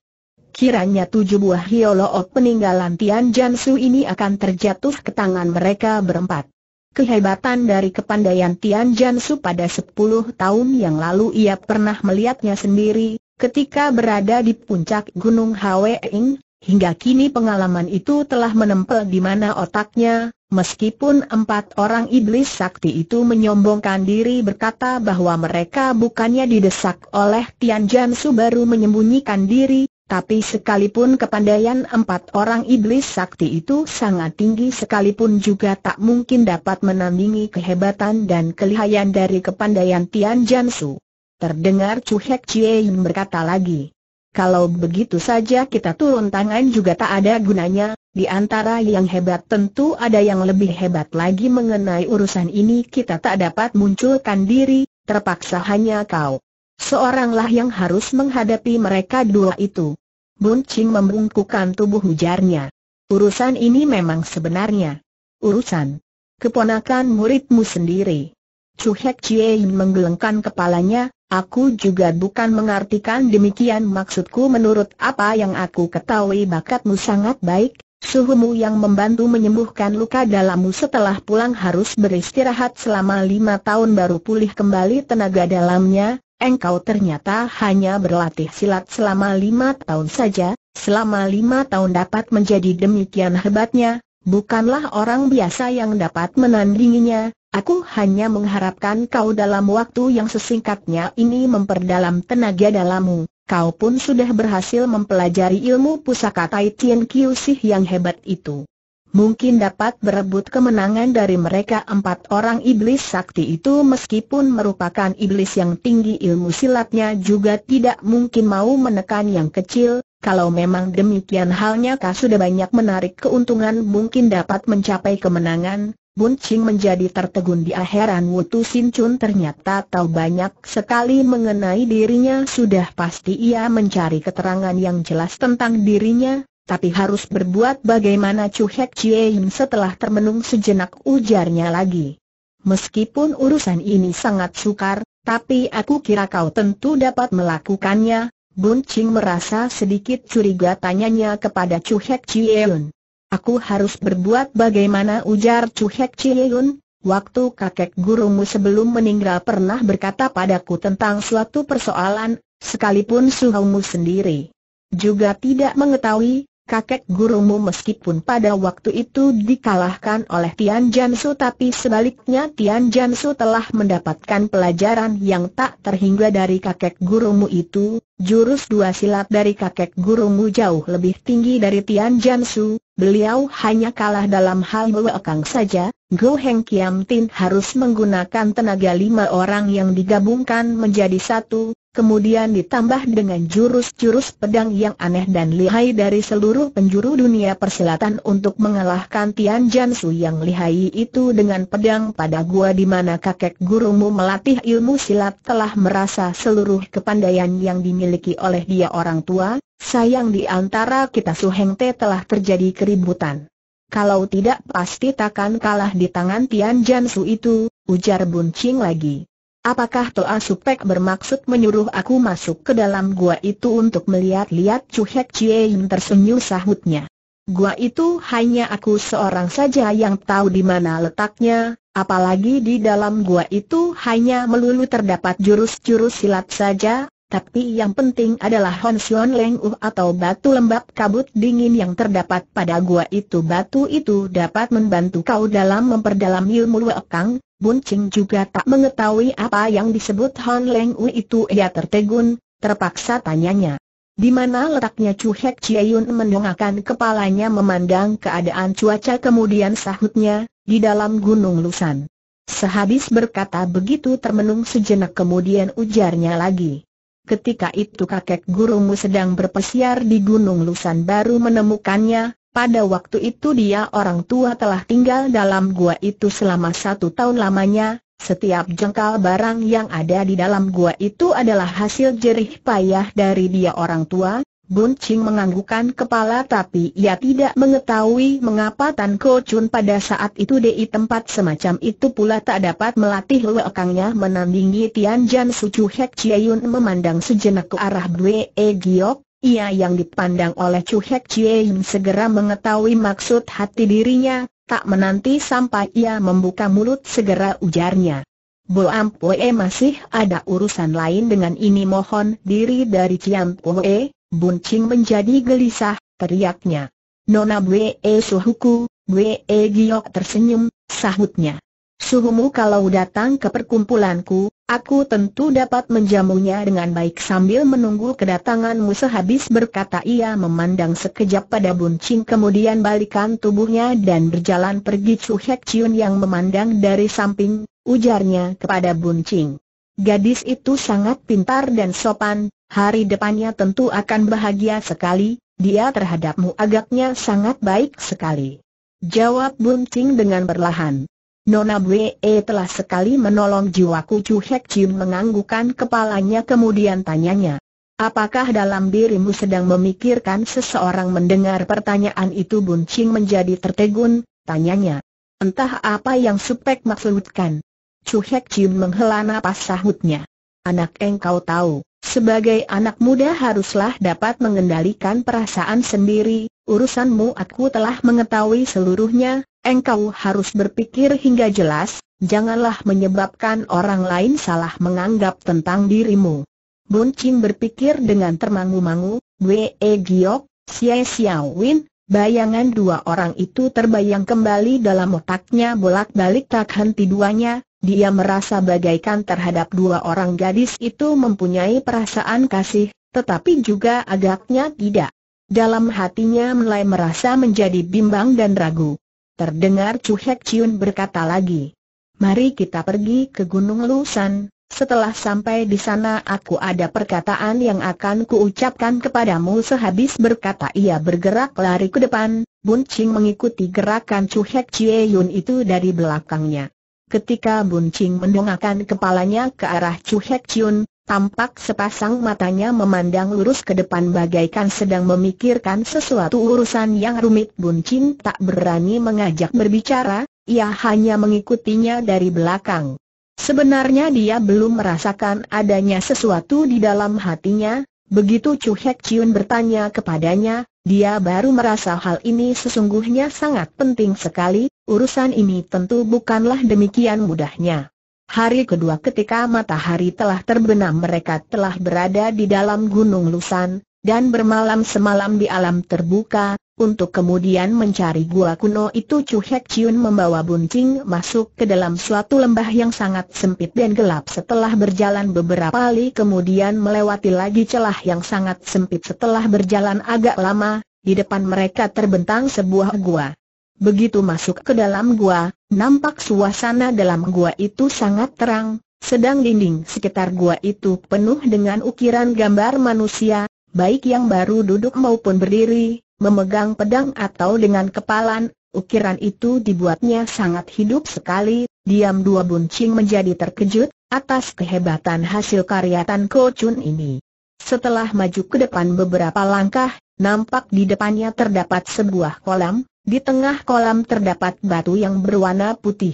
Kiranya tujuh buah hiolo peninggalan Tian Jansu ini akan terjatuh ke tangan mereka berempat. Kehebatan dari kepandaian Tian Jansu pada 10 tahun yang lalu ia pernah melihatnya sendiri, ketika berada di puncak Gunung Hweng, hingga kini pengalaman itu telah menempel di mana otaknya, meskipun empat orang iblis sakti itu menyombongkan diri berkata bahwa mereka bukannya didesak oleh Tian Jansu baru menyembunyikan diri, tapi sekalipun kepandaian empat orang iblis sakti itu sangat tinggi sekalipun juga tak mungkin dapat menandingi kehebatan dan kelihayan dari kepandaian Tian Jansu. Terdengar Chu Hek Yin berkata lagi. Kalau begitu saja kita turun tangan juga tak ada gunanya, di antara yang hebat tentu ada yang lebih hebat lagi mengenai urusan ini kita tak dapat munculkan diri, terpaksa hanya kau. Seoranglah yang harus menghadapi mereka dua itu. Bun Ching membungkukkan tubuh ujarnya. Urusan ini memang sebenarnya urusan keponakan muridmu sendiri. Chu Hek Yin menggelengkan kepalanya, aku juga bukan mengartikan demikian maksudku menurut apa yang aku ketahui bakatmu sangat baik, suhumu yang membantu menyembuhkan luka dalammu setelah pulang harus beristirahat selama lima tahun baru pulih kembali tenaga dalamnya, engkau ternyata hanya berlatih silat selama lima tahun saja, selama lima tahun dapat menjadi demikian hebatnya, bukanlah orang biasa yang dapat menandinginya, aku hanya mengharapkan kau dalam waktu yang sesingkatnya ini memperdalam tenaga dalammu. Kau pun sudah berhasil mempelajari ilmu pusaka Tai Tien Kiu Sih yang hebat itu mungkin dapat berebut kemenangan dari mereka empat orang iblis sakti itu meskipun merupakan iblis yang tinggi ilmu silatnya juga tidak mungkin mau menekan yang kecil, kalau memang demikian halnya kau sudah banyak menarik keuntungan mungkin dapat mencapai kemenangan, Bun Ching menjadi tertegun di Wu Wutu Sin Chun ternyata tahu banyak sekali mengenai dirinya sudah pasti ia mencari keterangan yang jelas tentang dirinya, tapi harus berbuat bagaimana Chu Hek Chien setelah termenung sejenak ujarnya lagi. Meskipun urusan ini sangat sukar, tapi aku kira kau tentu dapat melakukannya. Bun Ching merasa sedikit curiga tanyanya kepada Chu Hek Chien. Aku harus berbuat bagaimana ujar Chu Hek Chien, Waktu kakek gurumu sebelum meninggal pernah berkata padaku tentang suatu persoalan, sekalipun suhumu sendiri juga tidak mengetahui, kakek gurumu meskipun pada waktu itu dikalahkan oleh Tian Jansu tapi sebaliknya Tian Jansu telah mendapatkan pelajaran yang tak terhingga dari kakek gurumu itu, jurus dua silat dari kakek gurumu jauh lebih tinggi dari Tian Jansu, beliau hanya kalah dalam hal mewekang saja, Go Heng Kiam Tin harus menggunakan tenaga lima orang yang digabungkan menjadi satu, kemudian ditambah dengan jurus-jurus pedang yang aneh dan lihai dari seluruh penjuru dunia persilatan untuk mengalahkan Tian Jansu yang lihai itu dengan pedang pada gua di mana kakek gurumu melatih ilmu silat telah merasa seluruh kepandaian yang dimiliki oleh dia orang tua, sayang di antara kita Su Heng Te telah terjadi keributan. Kalau tidak pasti takkan kalah di tangan Tian Jansu itu, ujar Bun Ching lagi. Apakah Toa Supek bermaksud menyuruh aku masuk ke dalam gua itu untuk melihat-lihat Chu Hek Chien tersenyum sahutnya. Gua itu hanya aku seorang saja yang tahu di mana letaknya, apalagi di dalam gua itu hanya melulu terdapat jurus-jurus silat saja, tapi yang penting adalah Hon Xion Leng U uh atau batu lembab kabut dingin yang terdapat pada gua itu. Batu itu dapat membantu kau dalam memperdalam ilmu Kang. Bun Ching juga tak mengetahui apa yang disebut Hon Leng U uh itu. Ia tertegun, terpaksa tanyanya. Di mana letaknya Chu Hek Yun mendongakkan kepalanya memandang keadaan cuaca kemudian sahutnya, di dalam Gunung Lusan. Sehabis berkata begitu termenung sejenak kemudian ujarnya lagi ketika itu kakek gurumu sedang berpesiar di Gunung Lusan baru menemukannya, pada waktu itu dia orang tua telah tinggal dalam gua itu selama satu tahun lamanya, setiap jengkal barang yang ada di dalam gua itu adalah hasil jerih payah dari dia orang tua, Bun Ching menganggukkan kepala tapi ia tidak mengetahui mengapa Tan Ko Chun pada saat itu di tempat semacam itu pula tak dapat melatih lekangnya menandingi Tian Jan Sucu Hek Yun memandang sejenak ke arah Bwe e Giok, ia yang dipandang oleh Chu Hek Yun segera mengetahui maksud hati dirinya, tak menanti sampai ia membuka mulut segera ujarnya. Bo Ampue masih ada urusan lain dengan ini mohon diri dari Ciam Pue, Buncing menjadi gelisah, teriaknya. Nona Bwe eh, Suhuku, Bwe eh, Giok tersenyum, sahutnya. Suhumu kalau datang ke perkumpulanku, aku tentu dapat menjamunya dengan baik sambil menunggu kedatanganmu sehabis berkata ia memandang sekejap pada buncing kemudian balikan tubuhnya dan berjalan pergi Chu Hek Chiun yang memandang dari samping, ujarnya kepada buncing. Gadis itu sangat pintar dan sopan, hari depannya tentu akan bahagia sekali, dia terhadapmu agaknya sangat baik sekali. Jawab Bun Ching dengan berlahan. Nona Bwe telah sekali menolong jiwaku Chu Hek Chim menganggukan kepalanya kemudian tanyanya. Apakah dalam dirimu sedang memikirkan seseorang mendengar pertanyaan itu Bun Ching menjadi tertegun, tanyanya. Entah apa yang Supek maksudkan. Chu Hek Chim menghela napas sahutnya. Anak engkau tahu, sebagai anak muda haruslah dapat mengendalikan perasaan sendiri, urusanmu aku telah mengetahui seluruhnya, engkau harus berpikir hingga jelas, janganlah menyebabkan orang lain salah menganggap tentang dirimu. Bun Ching berpikir dengan termangu-mangu, Wei Giok, Xie Xiao Win, bayangan dua orang itu terbayang kembali dalam otaknya bolak-balik tak henti duanya, dia merasa bagaikan terhadap dua orang gadis itu mempunyai perasaan kasih, tetapi juga agaknya tidak. Dalam hatinya mulai merasa menjadi bimbang dan ragu. Terdengar Chu Hek Chiun berkata lagi, Mari kita pergi ke Gunung Lusan, setelah sampai di sana aku ada perkataan yang akan kuucapkan kepadamu sehabis berkata ia bergerak lari ke depan, Bun Ching mengikuti gerakan Chu Hek Chie itu dari belakangnya. Ketika Bun Ching mendongakkan kepalanya ke arah Chu Hek Chun, tampak sepasang matanya memandang lurus ke depan bagaikan sedang memikirkan sesuatu urusan yang rumit. Bun Ching tak berani mengajak berbicara, ia hanya mengikutinya dari belakang. Sebenarnya dia belum merasakan adanya sesuatu di dalam hatinya, begitu Chu Hek Chun bertanya kepadanya, dia baru merasa hal ini sesungguhnya sangat penting sekali, urusan ini tentu bukanlah demikian mudahnya. Hari kedua ketika matahari telah terbenam mereka telah berada di dalam Gunung Lusan, dan bermalam semalam di alam terbuka, untuk kemudian mencari gua kuno itu Chu Hek Chiun membawa bunting masuk ke dalam suatu lembah yang sangat sempit dan gelap setelah berjalan beberapa kali kemudian melewati lagi celah yang sangat sempit setelah berjalan agak lama, di depan mereka terbentang sebuah gua. Begitu masuk ke dalam gua, nampak suasana dalam gua itu sangat terang, sedang dinding sekitar gua itu penuh dengan ukiran gambar manusia, baik yang baru duduk maupun berdiri, memegang pedang atau dengan kepalan, ukiran itu dibuatnya sangat hidup sekali, diam dua buncing menjadi terkejut, atas kehebatan hasil karya Tan Ko Chun ini. Setelah maju ke depan beberapa langkah, nampak di depannya terdapat sebuah kolam, di tengah kolam terdapat batu yang berwarna putih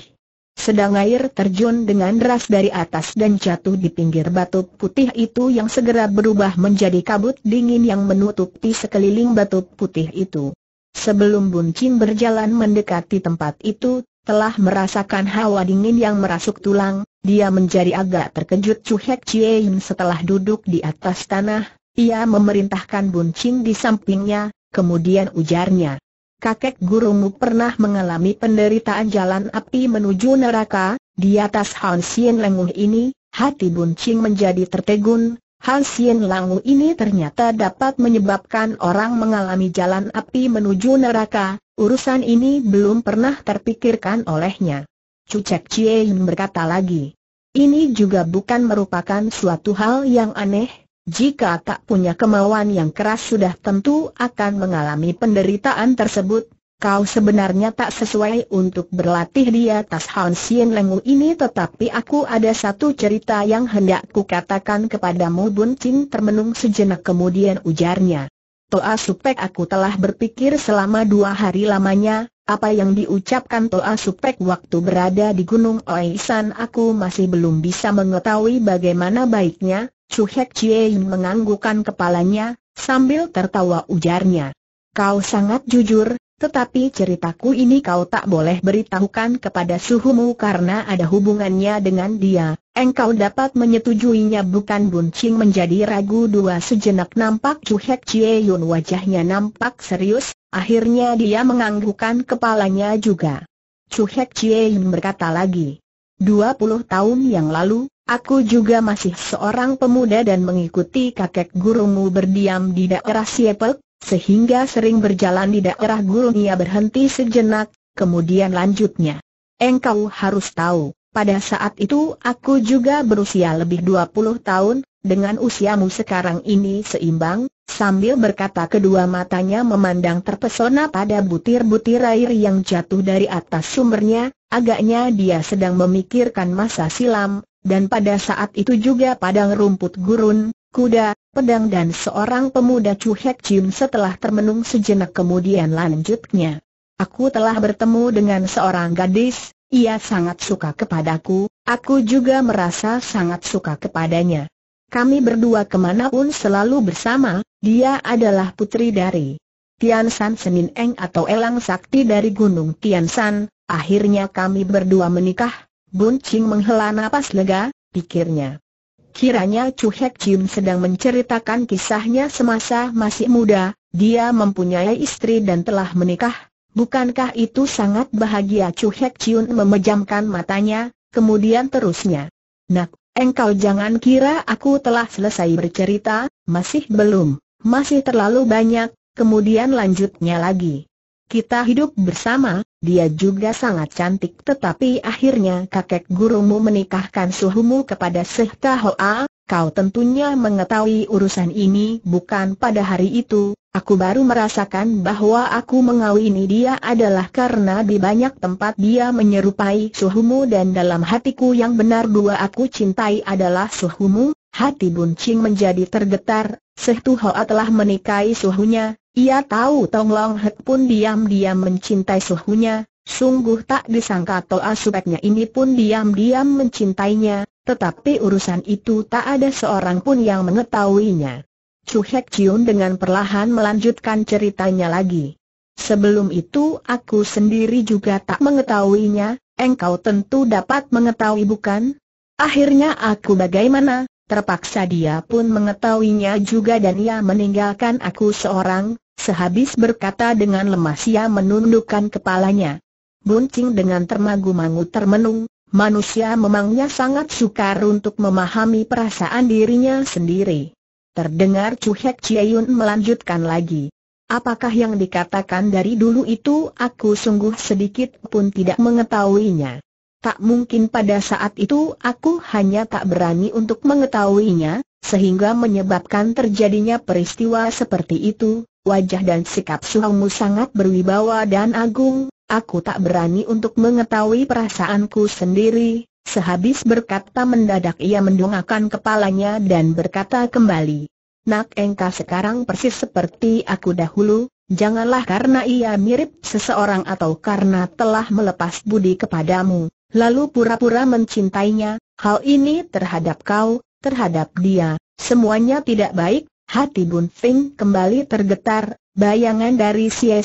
sedang air terjun dengan deras dari atas dan jatuh di pinggir batu putih itu yang segera berubah menjadi kabut dingin yang menutupi sekeliling batu putih itu. Sebelum Buncin berjalan mendekati tempat itu, telah merasakan hawa dingin yang merasuk tulang, dia menjadi agak terkejut Chu Hek Chien setelah duduk di atas tanah, ia memerintahkan Buncin di sampingnya, kemudian ujarnya kakek gurumu pernah mengalami penderitaan jalan api menuju neraka, di atas Han Sien Lenguh ini, hati buncing menjadi tertegun, Han Sien Lenguh ini ternyata dapat menyebabkan orang mengalami jalan api menuju neraka, urusan ini belum pernah terpikirkan olehnya. Cucek Yun berkata lagi. Ini juga bukan merupakan suatu hal yang aneh, jika tak punya kemauan yang keras sudah tentu akan mengalami penderitaan tersebut. Kau sebenarnya tak sesuai untuk berlatih di atas Han Sien Lengu ini tetapi aku ada satu cerita yang hendak ku katakan kepadamu Bun Chin termenung sejenak kemudian ujarnya. Toa Supek aku telah berpikir selama dua hari lamanya, apa yang diucapkan Toa Supek waktu berada di Gunung Oisan aku masih belum bisa mengetahui bagaimana baiknya, Chu Hek Chiein menganggukkan kepalanya, sambil tertawa ujarnya. Kau sangat jujur, tetapi ceritaku ini kau tak boleh beritahukan kepada suhumu karena ada hubungannya dengan dia. Engkau dapat menyetujuinya bukan buncing menjadi ragu dua sejenak nampak Chu Hek Chie Yun wajahnya nampak serius, akhirnya dia menganggukan kepalanya juga. Chu Hek Chie Yun berkata lagi, 20 tahun yang lalu, aku juga masih seorang pemuda dan mengikuti kakek gurumu berdiam di daerah Siepek, sehingga sering berjalan di daerah gurunya berhenti sejenak, kemudian lanjutnya. Engkau harus tahu, pada saat itu aku juga berusia lebih dua puluh tahun, dengan usiamu sekarang ini seimbang, Sambil berkata kedua matanya memandang terpesona pada butir-butir air yang jatuh dari atas sumbernya, agaknya dia sedang memikirkan masa silam, dan pada saat itu juga padang rumput gurun, kuda, pedang dan seorang pemuda cuhek cium setelah termenung sejenak kemudian lanjutnya. Aku telah bertemu dengan seorang gadis, ia sangat suka kepadaku, aku juga merasa sangat suka kepadanya. Kami berdua kemanapun selalu bersama, dia adalah putri dari Tian San Senin Eng atau Elang Sakti dari Gunung Tian San, akhirnya kami berdua menikah, Bun Ching menghela napas lega, pikirnya. Kiranya Chu Hek Chim sedang menceritakan kisahnya semasa masih muda, dia mempunyai istri dan telah menikah, bukankah itu sangat bahagia Chu Hek Chim memejamkan matanya, kemudian terusnya. Nak, engkau jangan kira aku telah selesai bercerita, masih belum. Masih terlalu banyak, kemudian lanjutnya lagi. Kita hidup bersama, dia juga sangat cantik tetapi akhirnya kakek gurumu menikahkan suhumu kepada Sehta Hoa, kau tentunya mengetahui urusan ini bukan pada hari itu, aku baru merasakan bahwa aku mengawini dia adalah karena di banyak tempat dia menyerupai suhumu dan dalam hatiku yang benar dua aku cintai adalah suhumu, Hati Buncing menjadi tergetar, Seh Hoa telah menikahi suhunya, ia tahu Tong Long Hek pun diam-diam mencintai suhunya, sungguh tak disangka Toa Subeknya ini pun diam-diam mencintainya, tetapi urusan itu tak ada seorang pun yang mengetahuinya. Chu Hek Chiun dengan perlahan melanjutkan ceritanya lagi. Sebelum itu aku sendiri juga tak mengetahuinya, engkau tentu dapat mengetahui bukan? Akhirnya aku bagaimana? Terpaksa dia pun mengetahuinya juga dan ia meninggalkan aku seorang, sehabis berkata dengan lemas ia menundukkan kepalanya. Buncing dengan termagu-magu termenung, manusia memangnya sangat sukar untuk memahami perasaan dirinya sendiri. Terdengar Cuhek Ciayun melanjutkan lagi. Apakah yang dikatakan dari dulu itu aku sungguh sedikit pun tidak mengetahuinya. Tak mungkin pada saat itu aku hanya tak berani untuk mengetahuinya, sehingga menyebabkan terjadinya peristiwa seperti itu, wajah dan sikap suhamu sangat berwibawa dan agung, aku tak berani untuk mengetahui perasaanku sendiri, sehabis berkata mendadak ia mendongakkan kepalanya dan berkata kembali. Nak engkau sekarang persis seperti aku dahulu, Janganlah karena ia mirip seseorang atau karena telah melepas budi kepadamu, lalu pura-pura mencintainya, hal ini terhadap kau, terhadap dia, semuanya tidak baik, hati Bun Feng kembali tergetar, Bayangan dari Xie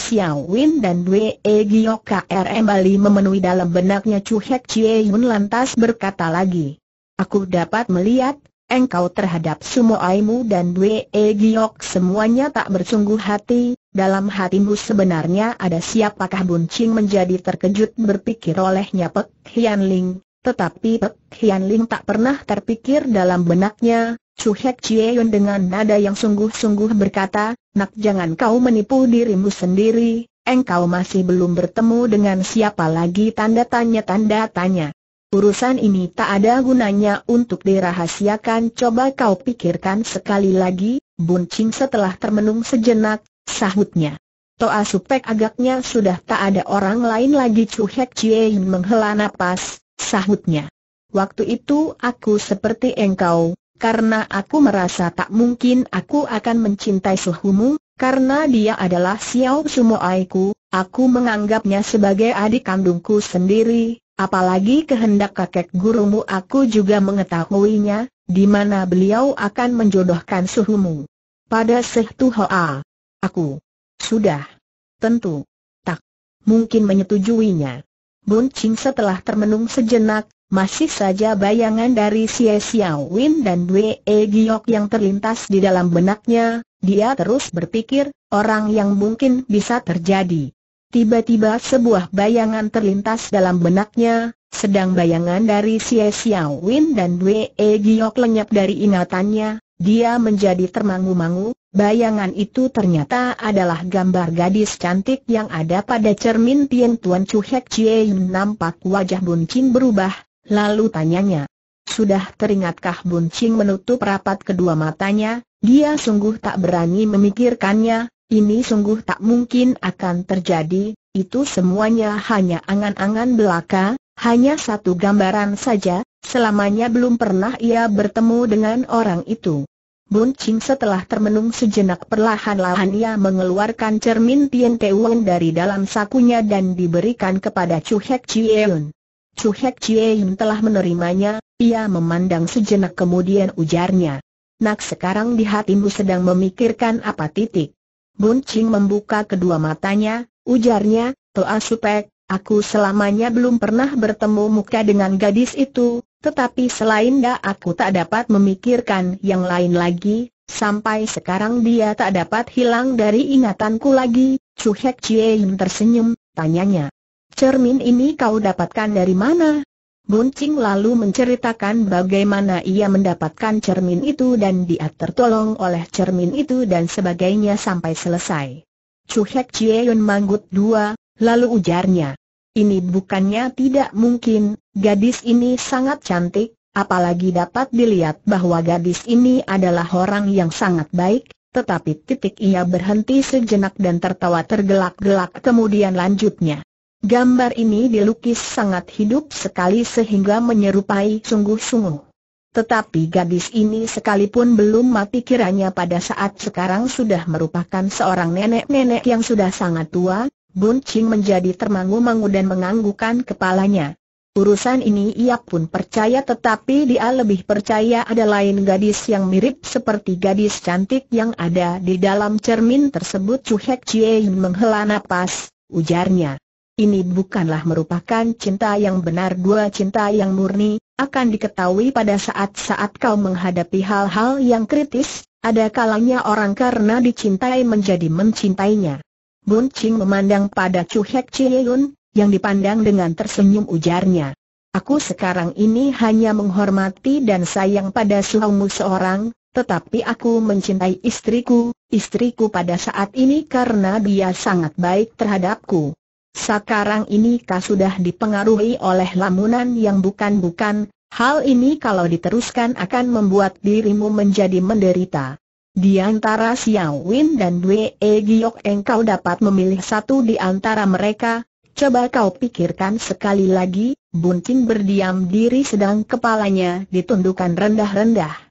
Win dan Wei E Gio KRM Bali memenuhi dalam benaknya Chu Hek Chie Yun lantas berkata lagi. Aku dapat melihat, engkau terhadap semua aimu dan Wei e Giok semuanya tak bersungguh hati, dalam hatimu sebenarnya ada siapakah buncing menjadi terkejut berpikir olehnya Pek Hian Ling, tetapi Pek Hian Ling tak pernah terpikir dalam benaknya, Chu Hek Yun dengan nada yang sungguh-sungguh berkata, nak jangan kau menipu dirimu sendiri, engkau masih belum bertemu dengan siapa lagi tanda tanya tanda tanya. Urusan ini tak ada gunanya untuk dirahasiakan coba kau pikirkan sekali lagi, Buncing setelah termenung sejenak, sahutnya. Toa Supek agaknya sudah tak ada orang lain lagi Chu Hek menghela nafas, sahutnya. Waktu itu aku seperti engkau, karena aku merasa tak mungkin aku akan mencintai suhumu, karena dia adalah Xiao Sumo Aiku, aku menganggapnya sebagai adik kandungku sendiri, Apalagi kehendak kakek gurumu aku juga mengetahuinya, di mana beliau akan menjodohkan suhumu. Pada sehtu hoa. Aku. Sudah. Tentu. Tak. Mungkin menyetujuinya. Bun Ching setelah termenung sejenak, masih saja bayangan dari Xie Win dan Dwe E Giok yang terlintas di dalam benaknya, dia terus berpikir, orang yang mungkin bisa terjadi. Tiba-tiba sebuah bayangan terlintas dalam benaknya, sedang bayangan dari Xiao Win dan Wei Giok lenyap dari ingatannya, dia menjadi termangu-mangu, bayangan itu ternyata adalah gambar gadis cantik yang ada pada cermin Tian Tuan Chu Hek Chie Yun nampak wajah Bun Qing berubah, lalu tanyanya. Sudah teringatkah Bun Qing menutup rapat kedua matanya, dia sungguh tak berani memikirkannya, ini sungguh tak mungkin akan terjadi, itu semuanya hanya angan-angan belaka, hanya satu gambaran saja, selamanya belum pernah ia bertemu dengan orang itu. Bun Ching setelah termenung sejenak perlahan-lahan ia mengeluarkan cermin Tian Tewen dari dalam sakunya dan diberikan kepada Chu Hek Chieun. Chu Hek Chieun telah menerimanya, ia memandang sejenak kemudian ujarnya. Nak sekarang di hatimu sedang memikirkan apa titik? Bun Ching membuka kedua matanya, ujarnya, Toa Supek, aku selamanya belum pernah bertemu muka dengan gadis itu, tetapi selain dia aku tak dapat memikirkan yang lain lagi, sampai sekarang dia tak dapat hilang dari ingatanku lagi, Chu Hek Chien tersenyum, tanyanya. Cermin ini kau dapatkan dari mana? Buncing lalu menceritakan bagaimana ia mendapatkan cermin itu dan dia tertolong oleh cermin itu dan sebagainya sampai selesai. Chu Hek Yun manggut dua, lalu ujarnya. Ini bukannya tidak mungkin, gadis ini sangat cantik, apalagi dapat dilihat bahwa gadis ini adalah orang yang sangat baik, tetapi titik ia berhenti sejenak dan tertawa tergelak-gelak kemudian lanjutnya. Gambar ini dilukis sangat hidup sekali sehingga menyerupai sungguh-sungguh. Tetapi gadis ini sekalipun belum mati kiranya pada saat sekarang sudah merupakan seorang nenek-nenek yang sudah sangat tua, Bun Ching menjadi termangu-mangu dan menganggukan kepalanya. Urusan ini ia pun percaya tetapi dia lebih percaya ada lain gadis yang mirip seperti gadis cantik yang ada di dalam cermin tersebut Chu Hek Chie menghela napas, ujarnya. Ini bukanlah merupakan cinta yang benar dua cinta yang murni, akan diketahui pada saat-saat kau menghadapi hal-hal yang kritis, ada kalanya orang karena dicintai menjadi mencintainya. Bun Ching memandang pada Chu Hek Yun yang dipandang dengan tersenyum ujarnya. Aku sekarang ini hanya menghormati dan sayang pada suamimu seorang, tetapi aku mencintai istriku, istriku pada saat ini karena dia sangat baik terhadapku. Sekarang ini kau sudah dipengaruhi oleh lamunan yang bukan-bukan, hal ini kalau diteruskan akan membuat dirimu menjadi menderita. Di antara Xiao Win dan Wei Giok engkau dapat memilih satu di antara mereka, coba kau pikirkan sekali lagi, Bunting berdiam diri sedang kepalanya ditundukkan rendah-rendah.